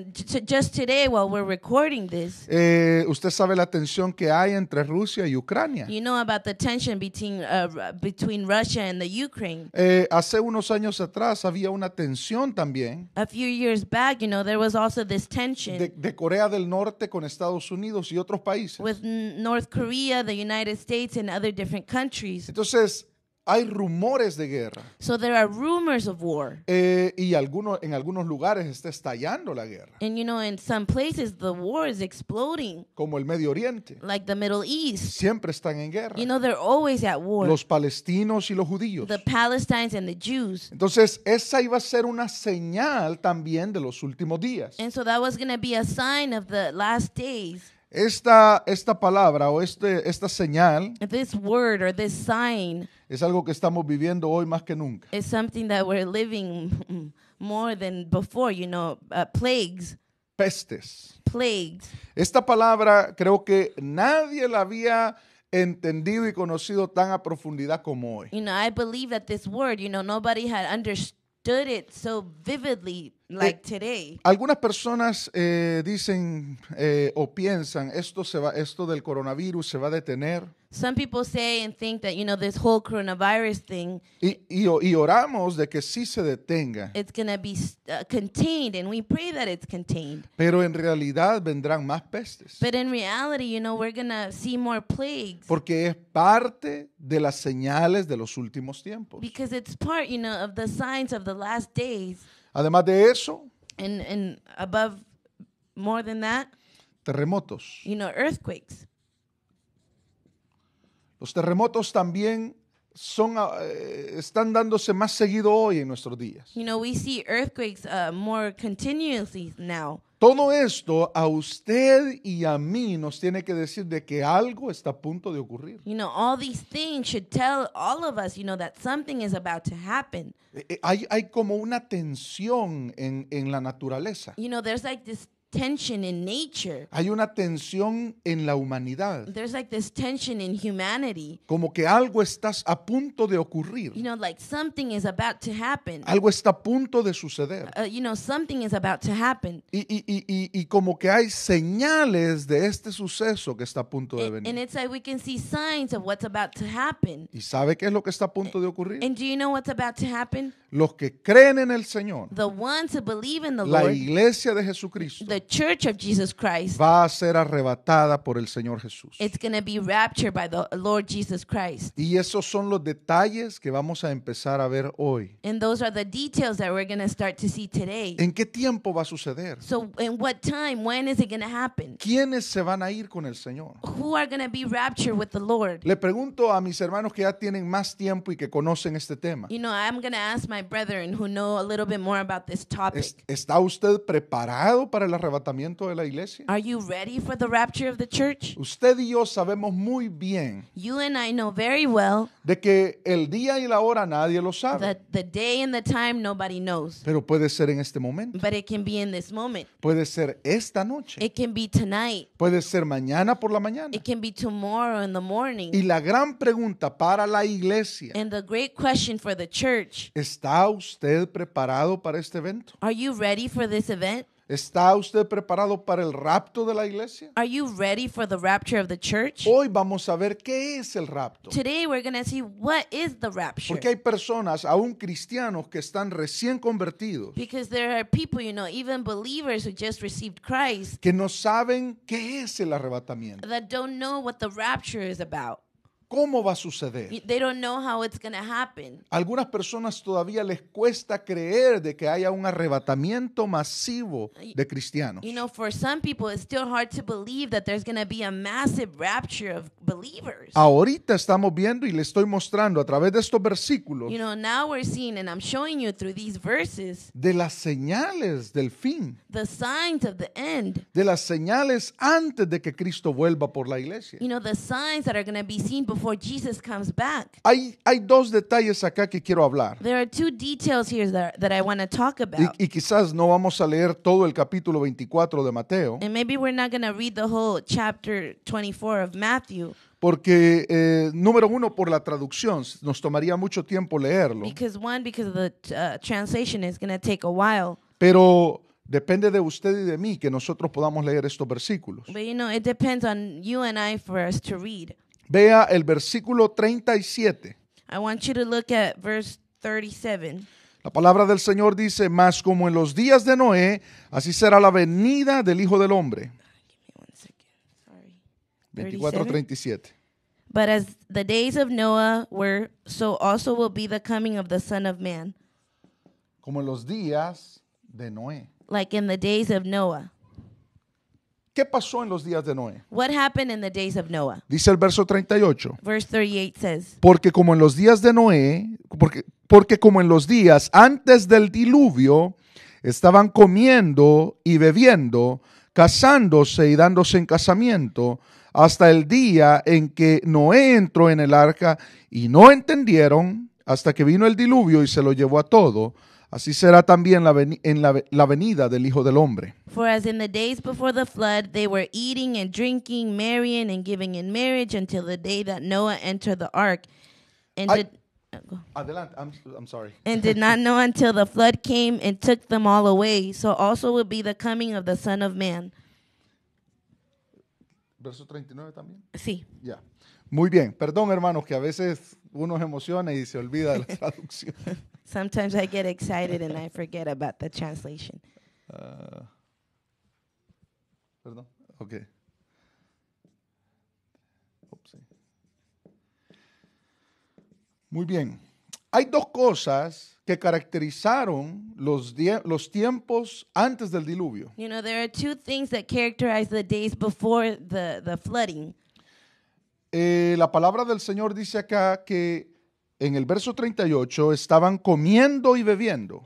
Speaker 2: just today while we're recording this.
Speaker 1: Eh, usted sabe la tensión que hay entre Rusia y Ucrania. You
Speaker 2: know about the tension between, uh, between Russia and the Ukraine.
Speaker 1: Eh, hace unos años atrás había una tensión también.
Speaker 2: A few years back, you know, there was also this tension. De,
Speaker 1: de Corea del Norte con Estados Unidos y otros países.
Speaker 2: With North Korea, the United States
Speaker 1: and other different countries. Entonces, hay rumores de guerra. So there are rumors of war. Eh, y algunos, en algunos lugares está estallando la guerra.
Speaker 2: And you know, in some places the war is exploding.
Speaker 1: Como el Medio Oriente.
Speaker 2: Like the Middle East.
Speaker 1: Siempre están en
Speaker 2: guerra. You know, they're always at war. Los
Speaker 1: palestinos y los judíos. The
Speaker 2: Palestinians and the Jews.
Speaker 1: Entonces esa iba a ser una señal también de los últimos días.
Speaker 2: And so that was going to be a sign of the last days.
Speaker 1: Esta, esta palabra o este, esta señal
Speaker 2: this word or this sign
Speaker 1: es algo que estamos viviendo hoy más que nunca.
Speaker 2: Es something that we're living more than before, you know, uh, plagues, Pestes. plagues.
Speaker 1: Esta palabra creo que nadie la había entendido y conocido tan a profundidad como hoy.
Speaker 2: You know, I believe that this word, you know, nobody had understood it so vividly eh, like today.
Speaker 1: Algunas personas eh, dicen eh, o piensan esto se va, esto del coronavirus se va a detener.
Speaker 2: Some people say and think that you know this whole coronavirus thing.
Speaker 1: Y, y, y oramos de que sí se detenga.
Speaker 2: It's gonna be uh, contained, and we pray that it's contained.
Speaker 1: Pero en realidad vendrán más pestes.
Speaker 2: But in reality, you know, we're gonna see more plagues.
Speaker 1: Porque es parte de las señales de los últimos tiempos.
Speaker 2: Because it's part, you know, of the signs of the last days.
Speaker 1: Además de eso,
Speaker 2: and, and above more than that,
Speaker 1: terremotos.
Speaker 2: You know, earthquakes.
Speaker 1: Los terremotos también son, uh están dándose más seguido hoy en nuestros días.
Speaker 2: You know, we see earthquakes uh, more continuously now.
Speaker 1: Todo esto a usted y a mí nos tiene que decir de que algo está a punto de ocurrir.
Speaker 2: You know, all these things should tell all of us, you know, that something is about to happen.
Speaker 1: Eh, eh, hay, hay como una tensión en, en la naturaleza.
Speaker 2: You know, there's like this tension in nature.
Speaker 1: Hay una tensión en la humanidad.
Speaker 2: There's like this tension in humanity.
Speaker 1: Como que algo está a punto de ocurrir.
Speaker 2: You know, like something is about to happen.
Speaker 1: Algo está a punto de suceder.
Speaker 2: Uh, you know, something is about to happen. Y, y, y, y, como que
Speaker 1: hay señales de este suceso que está a punto de venir.
Speaker 2: And it's like we can see signs of what's about to happen.
Speaker 1: ¿Y sabe qué es lo que está a punto de ocurrir?
Speaker 2: And do you know what's about to happen?
Speaker 1: Los que creen en el Señor.
Speaker 2: The ones who believe in the la Lord. La
Speaker 1: iglesia de Jesucristo.
Speaker 2: The church of Jesus Christ
Speaker 1: va a ser arrebatada por el Señor Jesús.
Speaker 2: It's going to be raptured by the Lord Jesus Christ.
Speaker 1: Y esos son los detalles que vamos a empezar a ver hoy.
Speaker 2: And those are the details that we're going to start to see today.
Speaker 1: ¿En qué tiempo va a suceder?
Speaker 2: So in what time, when is it going to happen? ¿Quiénes se van a ir con el Señor? Who are going to be raptured with the Lord? Le
Speaker 1: pregunto a mis hermanos que ya tienen más tiempo y que conocen este tema.
Speaker 2: You know, I'm going to ask my brethren who know a little bit more about this topic.
Speaker 1: ¿Está usted preparado para la arrebatamiento de la iglesia? Are you ready for the rapture of the church? Usted y yo sabemos muy bien
Speaker 2: You and I know very well
Speaker 1: de que el día y la hora nadie lo sabe, that
Speaker 2: the day and the time nobody knows,
Speaker 1: pero puede ser en este momento,
Speaker 2: but it can be in this moment.
Speaker 1: puede ser esta noche,
Speaker 2: It can be tonight.
Speaker 1: puede ser mañana por la mañana.
Speaker 2: It can be tomorrow in the morning. Y
Speaker 1: la gran pregunta para la
Speaker 2: iglesia, And the great question for the church
Speaker 1: ¿está usted preparado para este evento?
Speaker 2: Are you ready for this event?
Speaker 1: ¿Está usted preparado para el rapto de la iglesia? Are you ready for the rapture of the church? Hoy vamos a ver qué es el rapto.
Speaker 2: Today we're going to see what is the rapture. Porque
Speaker 1: hay personas, aún cristianos que están recién convertidos,
Speaker 2: Because there are people, you know, even believers who just received Christ que
Speaker 1: no saben qué es el arrebatamiento.
Speaker 2: that don't know what the rapture is about
Speaker 1: cómo va a suceder. Algunas personas todavía les cuesta creer de que haya un arrebatamiento masivo de cristianos. Ahorita estamos viendo y le estoy mostrando a través de estos versículos. De las señales del fin. De las señales antes de que Cristo vuelva por la iglesia
Speaker 2: before Jesus comes back.
Speaker 1: Hay, hay dos detalles acá que quiero hablar.
Speaker 2: There are two details here that, that I want to talk about.
Speaker 1: Y, y quizás no vamos a leer todo el capítulo 24 de Mateo. And
Speaker 2: maybe we're not going to read the whole chapter 24 of Matthew.
Speaker 1: Porque eh, número uno por la traducción nos tomaría mucho tiempo leerlo.
Speaker 2: Because one, because the uh, translation is going to take a while.
Speaker 1: Pero depende de usted y de mí que nosotros podamos leer estos versículos.
Speaker 2: But you know, it depends on you and I for us to read. Vea el versículo 37.
Speaker 1: La palabra del Señor dice, mas como en los días de Noé, así será la venida del Hijo del Hombre.
Speaker 2: 24:37. Ah, But as the days of Noah were, so also will be the coming of the Son of Man.
Speaker 1: Como en los días de Noé.
Speaker 2: ¿Qué pasó en los días de Noé? What happened in the days of Noah?
Speaker 1: Dice el verso 38.
Speaker 2: Verse 38 says,
Speaker 1: porque como en los días de Noé, porque, porque como en los días antes del diluvio, estaban comiendo y bebiendo, casándose y dándose en casamiento, hasta el día en que Noé entró en el arca y no entendieron hasta que vino el diluvio y se lo llevó a todo. Así será también la, en la, venida del Hijo del Hombre.
Speaker 2: For as in the days before the flood, they were eating and drinking, marrying and giving in marriage until the day that Noah entered the ark. And did,
Speaker 1: uh, Adelante, I'm, sorry. and did not
Speaker 2: know until the flood came and took them all away. So also will be the coming of the Son of Man.
Speaker 1: Verso 39 también. Sí. Yeah. Muy bien, perdón hermanos que a veces uno se emociona y se olvida de la traducción.
Speaker 2: Sometimes I get excited and I forget about the translation. Uh,
Speaker 1: perdón, ok. Oops. Muy bien. Hay dos cosas que caracterizaron los, los tiempos antes del diluvio.
Speaker 2: You know, there are two things that characterize the days before the, the flooding.
Speaker 1: Eh, la palabra del Señor dice acá que en el verso 38 estaban comiendo y bebiendo.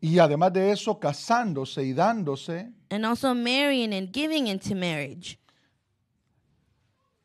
Speaker 1: Y además de eso, casándose y dándose.
Speaker 2: also marrying and giving into marriage.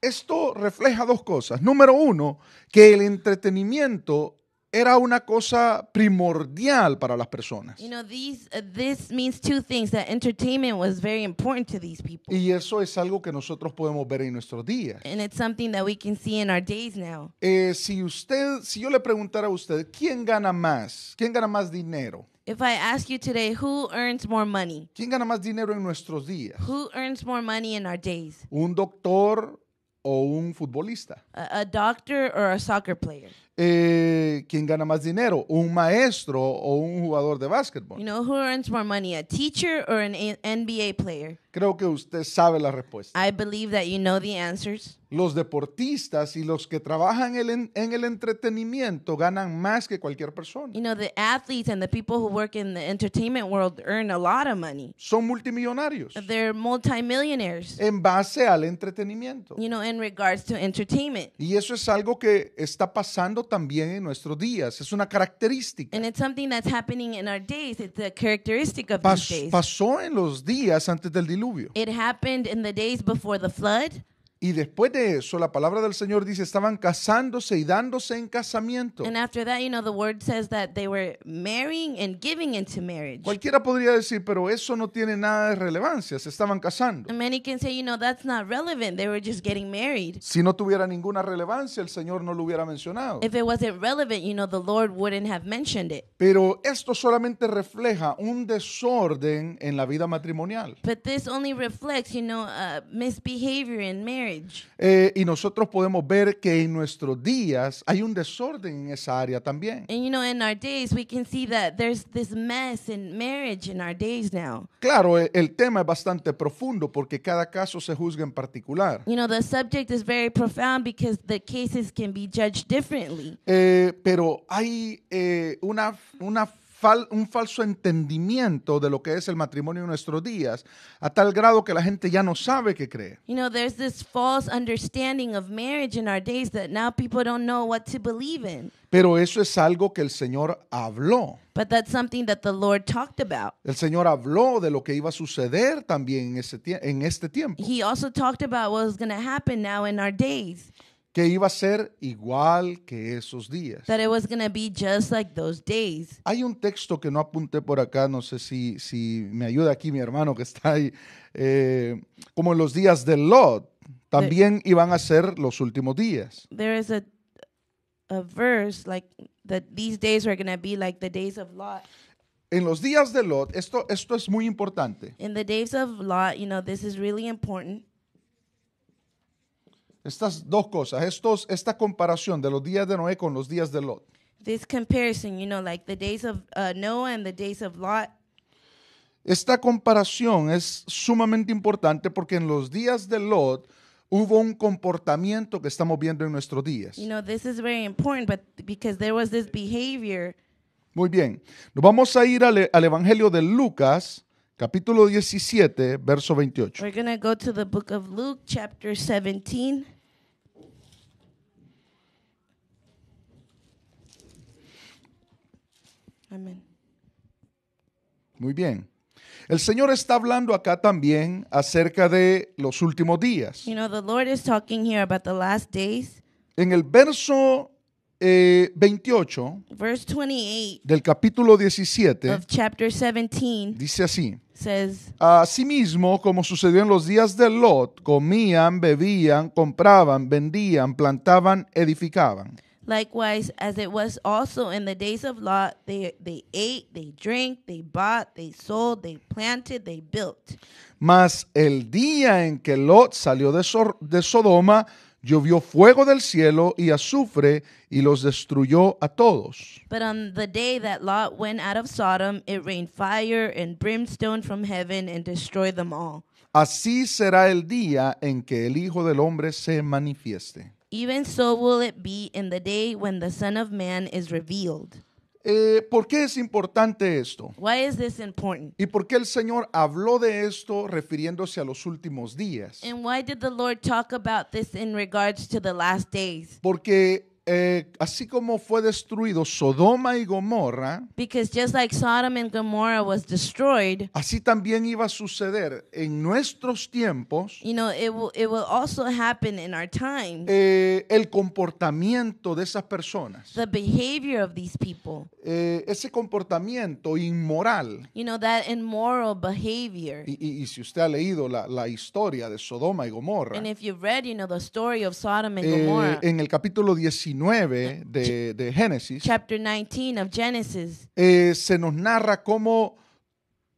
Speaker 1: Esto refleja dos cosas. Número uno, que el entretenimiento era una cosa primordial para las personas.
Speaker 2: You know, these, uh, this means two things, that entertainment was very important to these people.
Speaker 1: Y eso es algo que nosotros podemos ver en nuestros días.
Speaker 2: And it's something that we can see in our days now. Eh, si
Speaker 1: usted, si yo le preguntara a usted, ¿quién gana más? ¿Quién gana más dinero?
Speaker 2: If I ask you today, who earns more money? ¿Quién gana más dinero en nuestros días? Who earns more money in our days?
Speaker 1: ¿Un doctor o un futbolista?
Speaker 2: A, a doctor or a soccer player
Speaker 1: eh, quién gana más dinero, un maestro o un jugador de básquetbol. You
Speaker 2: know who earns more money, a teacher or an NBA player?
Speaker 1: Creo que usted sabe la respuesta.
Speaker 2: I believe that you know the answers.
Speaker 1: Los deportistas y los que trabajan en, en el entretenimiento ganan más que cualquier persona.
Speaker 2: You know, the athletes and the people who work in the entertainment world earn a lot of money. Son multimillonarios They're multimillionaires, en base al entretenimiento. you know, in regards to entertainment.
Speaker 1: Y eso es algo que está
Speaker 2: pasando también en nuestros días. Es una característica. And it's something that's happening in our days. It's a characteristic of Pas- these days.
Speaker 1: pasó en los días
Speaker 2: antes del diluvio diluvio. It happened in the days before the flood.
Speaker 1: Y después de eso, la palabra del Señor dice, estaban casándose y dándose en
Speaker 2: casamiento.
Speaker 1: Cualquiera podría decir, pero eso no tiene nada de relevancia, se estaban casando. Si no tuviera ninguna relevancia, el Señor no lo hubiera mencionado. Pero esto solamente refleja un desorden en la vida matrimonial. But uh, eh, y nosotros podemos ver que en nuestros días hay un desorden en esa área también. Claro, el, tema es bastante profundo porque cada caso se juzga en particular. pero hay eh, una una fal un falso entendimiento de lo que es el matrimonio en nuestros días, a tal grado que la gente ya no sabe qué cree.
Speaker 2: You know, there's this false understanding of marriage in our days that now people don't know what to believe in.
Speaker 1: Pero eso es algo que el Señor habló.
Speaker 2: But that's something that the Lord talked about.
Speaker 1: El Señor habló de lo que iba a suceder también en, ese en este tiempo.
Speaker 2: He also talked about what was going to happen now in our days
Speaker 1: que iba a ser igual que esos días. That was going be just like those days. Hay un texto que no apunté por acá, no sé si, si me ayuda aquí mi hermano que está ahí, eh, como en los días de Lot, también iban a ser los últimos días.
Speaker 2: There is a, a verse like that these days are going to be like the days of Lot. En los días de
Speaker 1: Lot, esto, esto es muy importante.
Speaker 2: In the days of Lot, you know, this is really important
Speaker 1: estas dos cosas, estos, esta comparación de los días de Noé con los días de Lot.
Speaker 2: This comparison, you know, like the days of uh, and the days of Lot.
Speaker 1: Esta comparación es sumamente importante porque en los días de Lot hubo un comportamiento que estamos viendo en nuestros días. You
Speaker 2: know, this is very important, but because there was this behavior.
Speaker 1: Muy bien. Nos vamos a ir al, al Evangelio de Lucas capítulo 17, verso 28.
Speaker 2: We're going to go to the book of Luke, chapter 17. Amén.
Speaker 1: Muy bien. El Señor está hablando acá también acerca de los últimos días.
Speaker 2: You know, the Lord is talking here about the last days. En el verso
Speaker 1: 28, eh,
Speaker 2: Verse 28
Speaker 1: del capítulo 17 of
Speaker 2: chapter 17
Speaker 1: dice así. Asimismo, como sucedió en los días de Lot, comían, bebían, compraban, vendían, plantaban, edificaban.
Speaker 2: Likewise, as it was also in the days of Lot, they, they ate, they drank, they bought, they sold, they planted, they built.
Speaker 1: Mas el día en que Lot salió de Sodoma, llovió fuego del cielo y azufre y los destruyó a todos.
Speaker 2: But on the day that Lot went out of Sodom, it rained fire and brimstone from heaven and destroyed them all.
Speaker 1: Así será el día en que el Hijo del Hombre se manifieste.
Speaker 2: Even so will it be in the day when the Son of Man is revealed.
Speaker 1: Eh, ¿Por qué es importante esto? ¿Y por qué el Señor habló de esto refiriéndose a los últimos días? Porque eh, así como fue destruido Sodoma y Gomorra,
Speaker 2: Gomorrah así también iba a suceder en nuestros tiempos.
Speaker 1: el comportamiento de esas personas,
Speaker 2: eh,
Speaker 1: ese comportamiento inmoral. Y, si usted ha leído la, la historia de Sodoma y Gomorra, en el capítulo 19 19 de, de Génesis,
Speaker 2: chapter 19 of Genesis,
Speaker 1: eh, se nos narra cómo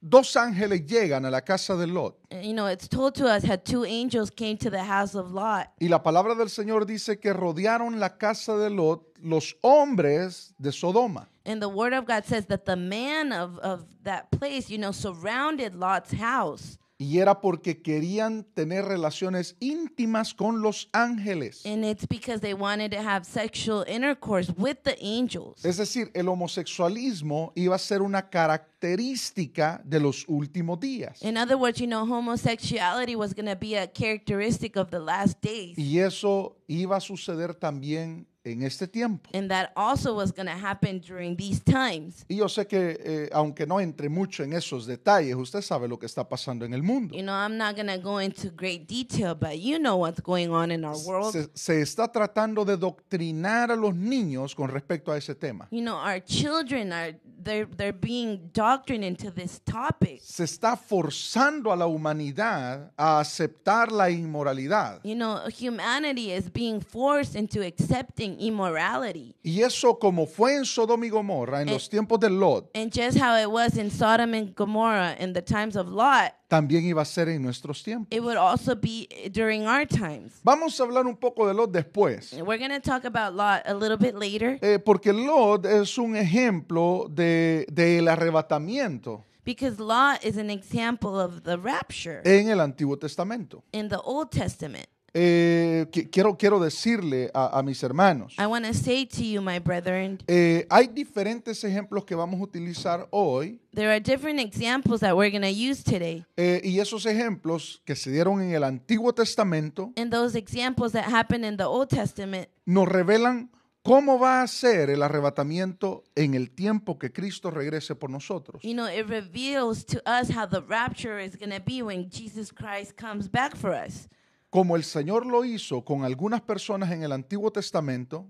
Speaker 1: dos ángeles llegan a la casa de Lot.
Speaker 2: Uh, you know, it's told to us that two angels came to the house of Lot.
Speaker 1: Y la palabra del Señor dice que rodearon la casa de Lot los hombres de Sodoma.
Speaker 2: And the word of God says that the man of, of that place, you know, surrounded Lot's house.
Speaker 1: Y era porque querían tener relaciones íntimas con los ángeles.
Speaker 2: And it's because they wanted to have sexual intercourse with the angels.
Speaker 1: Es decir, el homosexualismo iba a ser una característica de los últimos días.
Speaker 2: In other words, you know, homosexuality was going to be a characteristic of the last days.
Speaker 1: Y eso iba a suceder también en este tiempo.
Speaker 2: And that also was going to happen during these times.
Speaker 1: Y yo sé que eh, aunque no entre mucho en esos detalles, usted sabe lo que está pasando en el mundo.
Speaker 2: You know, I'm not going to go into great detail, but you know what's going on in our world. Se,
Speaker 1: se, está tratando de doctrinar a los niños con respecto a ese tema.
Speaker 2: You know, our children are they're, they're being doctrined into this topic.
Speaker 1: Se está forzando a la humanidad a aceptar la inmoralidad.
Speaker 2: You know, humanity is being forced into accepting immorality.
Speaker 1: Y eso como fue en Sodoma y Gomorra en and, los tiempos de Lot.
Speaker 2: And just how it was in Sodom and Gomorrah in the times of Lot.
Speaker 1: También iba a ser en nuestros tiempos.
Speaker 2: It would also be during our times.
Speaker 1: Vamos a hablar un poco de Lot después.
Speaker 2: We're going to talk about Lot a little bit later.
Speaker 1: Eh, porque Lot es un ejemplo de del de arrebatamiento.
Speaker 2: Because Lot is an example of the rapture. En
Speaker 1: el Antiguo Testamento.
Speaker 2: In the Old Testament
Speaker 1: eh, quiero, quiero decirle a, a mis hermanos,
Speaker 2: I say to you,
Speaker 1: my brethren, eh, hay diferentes ejemplos que vamos a utilizar hoy
Speaker 2: there are different examples that we're going to use today.
Speaker 1: eh, y esos ejemplos que se dieron en el Antiguo Testamento
Speaker 2: And those examples that happen in the Old Testament
Speaker 1: nos revelan cómo va a ser el arrebatamiento en el tiempo que Cristo regrese por nosotros.
Speaker 2: You know, it reveals to us how the rapture is going to be when Jesus Christ comes back for us
Speaker 1: como el Señor lo hizo con algunas personas en el Antiguo Testamento,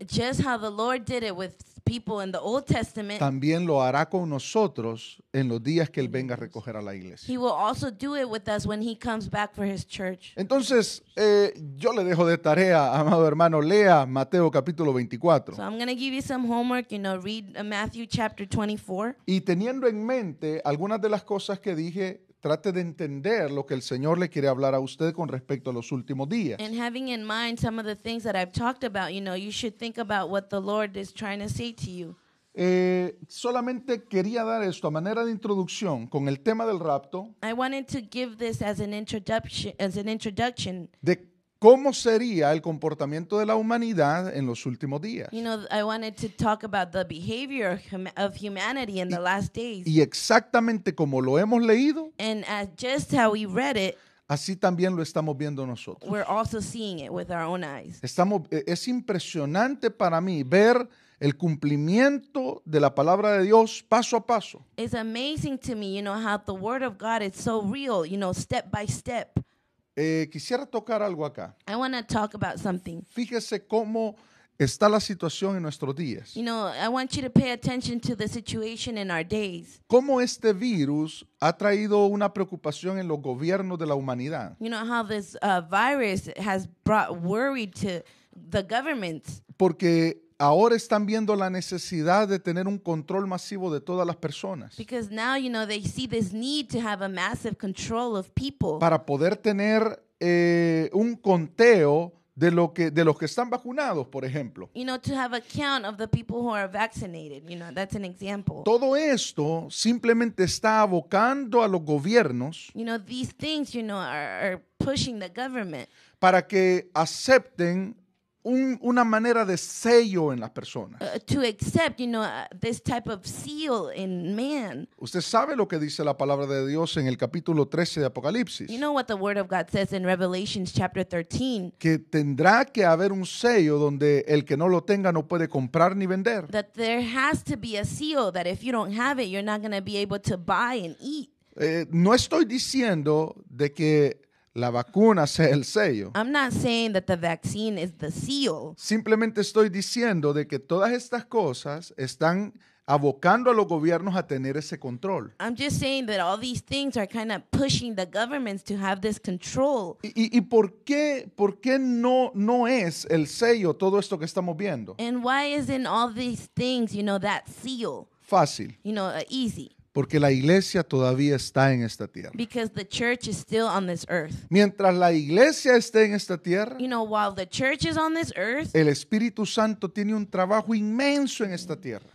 Speaker 1: también lo hará con nosotros en los días que Él venga a recoger a la iglesia.
Speaker 2: Entonces,
Speaker 1: yo le dejo de tarea, amado hermano, lea Mateo capítulo 24. 24. Y teniendo en mente algunas de las cosas que dije, trate de entender lo que el Señor le quiere hablar a usted con respecto a los últimos días. And
Speaker 2: having in mind some of the things that I've talked about, you know, you should think about what the Lord is trying to say to you.
Speaker 1: Eh, solamente quería dar esto a manera de introducción con el tema del rapto.
Speaker 2: I wanted to give this as an introduction, as an introduction.
Speaker 1: De cómo sería el comportamiento de la humanidad en los últimos días.
Speaker 2: You know, I wanted to talk about the behavior of humanity in the last days.
Speaker 1: Y exactamente como lo hemos leído,
Speaker 2: and as uh, just how we read it,
Speaker 1: así también lo estamos viendo nosotros. We're
Speaker 2: also seeing it with our own eyes.
Speaker 1: Estamos, e, es impresionante para mí ver el cumplimiento de la palabra de Dios paso a paso.
Speaker 2: It's amazing to me, you know, how the word of God is so real, you know, step by step. Eh, quisiera tocar algo acá. I want to talk about something. Fíjese cómo
Speaker 1: está la situación en nuestros días.
Speaker 2: You know, I want you to pay attention to the situation in our days.
Speaker 1: Cómo este virus ha traído una preocupación en los gobiernos de la humanidad.
Speaker 2: You know how this uh, virus has brought worry to the governments.
Speaker 1: Porque ahora están viendo la necesidad de tener un control masivo de todas las personas. Para poder tener eh, un conteo de lo que de los que están vacunados, por ejemplo. Todo esto simplemente está abocando a los gobiernos. Para que acepten una manera de sello en las personas. Usted sabe lo que dice la palabra de Dios en el capítulo 13 de Apocalipsis. 13. Que tendrá que haber un sello donde el que no lo tenga no puede comprar ni vender. no estoy diciendo de que la vacuna sea el sello.
Speaker 2: I'm not saying that the vaccine is the seal.
Speaker 1: Simplemente estoy diciendo de que todas estas cosas están abocando a los gobiernos a tener ese control.
Speaker 2: I'm just saying that all these things are kind of pushing the governments to have this control. ¿Y, y, y por qué,
Speaker 1: por qué no, no es el sello todo esto que estamos viendo?
Speaker 2: And why isn't all these things, you know, that seal? Fácil. You know, uh, easy.
Speaker 1: Porque la iglesia todavía está en esta tierra. Mientras la iglesia esté en
Speaker 2: esta tierra,
Speaker 1: el Espíritu Santo tiene un trabajo inmenso en esta tierra.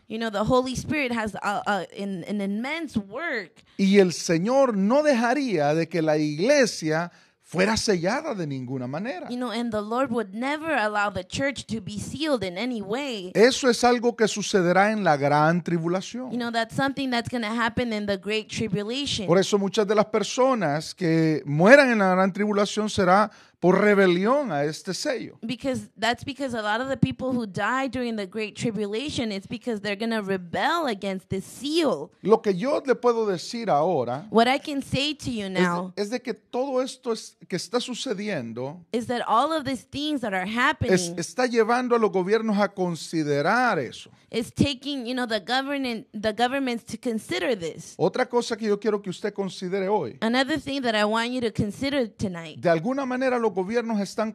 Speaker 1: Y el Señor no dejaría de que la iglesia fuera sellada de ninguna manera.
Speaker 2: You know, and the Lord would never allow the church to be sealed in any way.
Speaker 1: Eso es algo que sucederá en la gran tribulación. You
Speaker 2: know, that's something that's going to happen in the great tribulation. Por eso
Speaker 1: muchas de las personas que mueran en la gran tribulación será por rebelión a este sello.
Speaker 2: Because that's because a lot of the people who die during the great tribulation it's because they're going to rebel against this seal.
Speaker 1: Lo que yo le puedo decir ahora
Speaker 2: What I can say to you now
Speaker 1: es de, es de que todo esto es, que está sucediendo
Speaker 2: is that all of these things that are happening
Speaker 1: está llevando a los gobiernos a considerar eso.
Speaker 2: It's taking, you know, the government the governments to consider this.
Speaker 1: Otra cosa que yo quiero que usted considere hoy.
Speaker 2: Another thing that I want you to consider tonight.
Speaker 1: De alguna manera lo los gobiernos están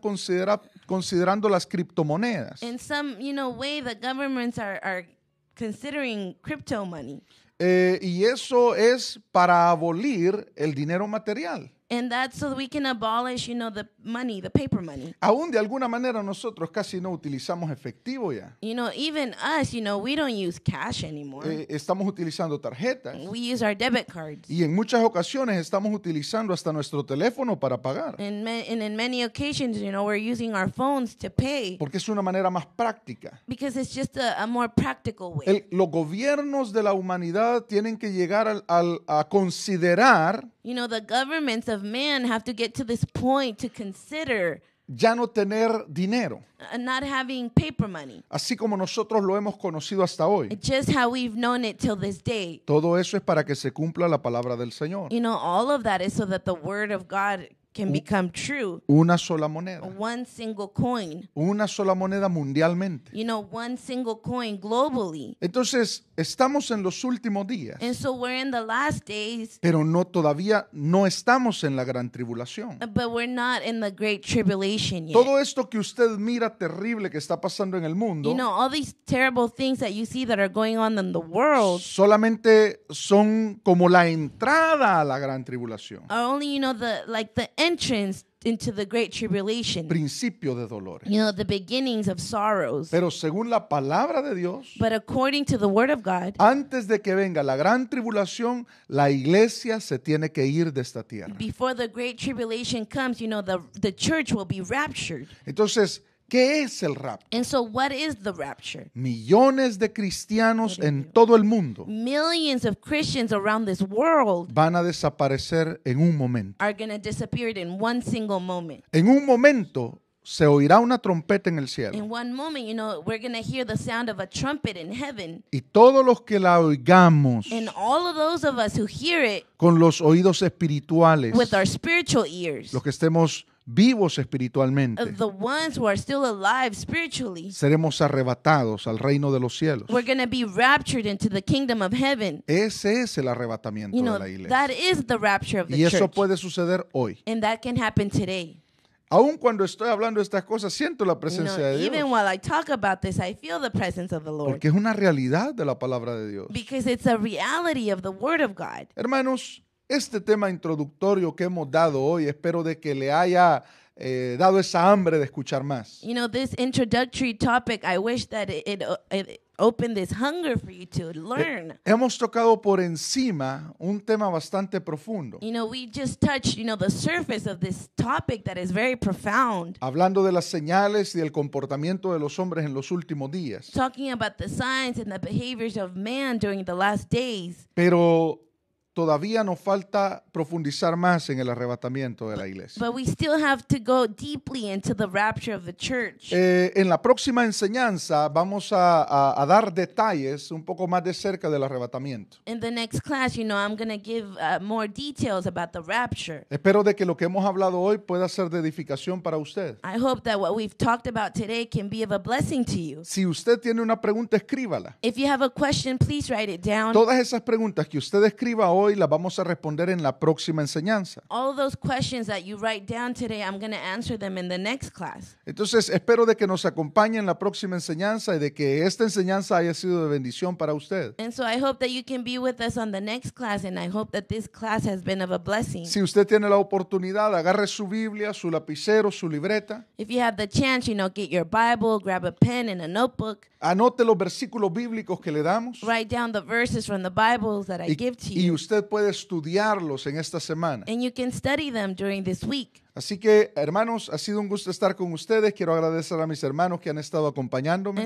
Speaker 1: considerando las criptomonedas. Eh, y eso es para abolir el dinero material.
Speaker 2: And that's so we can abolish, you know, the money, the paper money.
Speaker 1: Aún de alguna manera nosotros casi no utilizamos efectivo ya.
Speaker 2: You know, even us, you know, we don't use cash anymore. Eh,
Speaker 1: estamos utilizando tarjetas. We
Speaker 2: use our debit cards.
Speaker 1: Y en muchas ocasiones estamos utilizando hasta nuestro teléfono para pagar.
Speaker 2: And, ma and in many occasions, you know, we're using our phones to pay. Porque es una manera más
Speaker 1: práctica.
Speaker 2: Because it's just a, a more practical way.
Speaker 1: El, los gobiernos de la humanidad tienen que llegar al, al, a considerar
Speaker 2: You know, the governments of man have to get to this point to consider ya no tener dinero. Uh, not having paper money.
Speaker 1: Así como nosotros lo hemos conocido hasta hoy.
Speaker 2: Just how we've known it till this day.
Speaker 1: Todo eso es para que se cumpla la palabra del Señor.
Speaker 2: You know, all of that is so that the word of God can become true.
Speaker 1: Una sola moneda.
Speaker 2: One single coin.
Speaker 1: Una sola moneda mundialmente.
Speaker 2: You know, one single coin globally.
Speaker 1: Entonces, estamos en los últimos días. pero no todavía no estamos en la gran tribulación. Todo esto que usted mira terrible que está pasando en el mundo. Solamente son como la
Speaker 2: entrada
Speaker 1: a la gran tribulación
Speaker 2: into the great tribulation.
Speaker 1: Principio de dolores.
Speaker 2: You know, the beginnings of sorrows.
Speaker 1: Pero según la palabra de Dios, But according to the word of God, antes de que venga la gran tribulación, la iglesia se tiene que ir de esta tierra.
Speaker 2: before the great tribulation comes, you know, the, the church will be raptured. Entonces, ¿Qué es el rapto? And so what is the rapture?
Speaker 1: Millones de cristianos en todo el mundo
Speaker 2: Millions of Christians around this world
Speaker 1: van a desaparecer en un momento.
Speaker 2: are going to disappear in one single moment.
Speaker 1: En un momento se oirá una trompeta en el cielo In
Speaker 2: one moment, you know, we're going to hear the sound of a trumpet in heaven.
Speaker 1: y todos los que la oigamos And
Speaker 2: all of those of us who hear it
Speaker 1: con los oídos espirituales, with
Speaker 2: our spiritual ears,
Speaker 1: los que estemos vivos espiritualmente, seremos arrebatados al reino de los cielos. Ese es el arrebatamiento de la
Speaker 2: iglesia. Y eso
Speaker 1: puede suceder hoy.
Speaker 2: Aún Aun cuando
Speaker 1: estoy hablando de estas cosas, siento la presencia de
Speaker 2: Dios. Porque
Speaker 1: es una realidad de la palabra de Dios.
Speaker 2: Hermanos,
Speaker 1: este tema introductorio que hemos dado hoy, espero de que le haya eh, dado esa hambre de escuchar más. Hemos tocado por encima un tema bastante profundo. Hablando de las señales y el comportamiento de los hombres en los últimos días. Pero todavía nos falta profundizar más en el arrebatamiento de la iglesia. en la próxima enseñanza vamos a, a, dar detalles un poco más de cerca del arrebatamiento. Espero de que lo que hemos hablado hoy pueda ser de edificación para usted.
Speaker 2: Si usted tiene una pregunta, escríbala. Todas
Speaker 1: esas preguntas que usted escriba hoy y las vamos a responder en la próxima enseñanza. Entonces, espero de que nos acompañen en la próxima enseñanza y de que esta enseñanza haya sido de bendición para usted. Si usted tiene la oportunidad, agarre su Biblia, su lapicero, su libreta.
Speaker 2: pen notebook. Anote los versículos bíblicos que le damos.
Speaker 1: y, usted puede estudiarlos en esta semana.
Speaker 2: And you can study them during this week.
Speaker 1: Así que, hermanos, ha sido un gusto estar con ustedes. Quiero agradecer a mis hermanos que han estado acompañándome.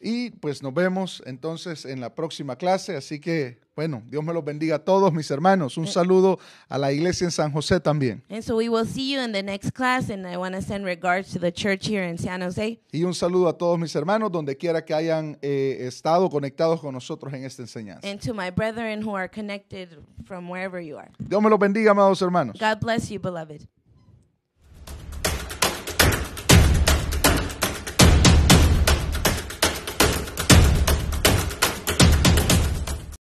Speaker 1: Y pues
Speaker 2: nos vemos entonces
Speaker 1: en la próxima clase. Así que bueno, Dios me los bendiga a todos, mis hermanos. Un eh. saludo a la iglesia en San José también.
Speaker 2: And so we will see you in the next class, and I want to send regards to the church here in San Jose.
Speaker 1: Y un saludo a todos mis hermanos, donde quiera que hayan eh, estado conectados con nosotros en esta enseñanza.
Speaker 2: And to my brethren who are connected from wherever you are.
Speaker 1: Dios me los bendiga, amados hermanos.
Speaker 2: God bless you, beloved.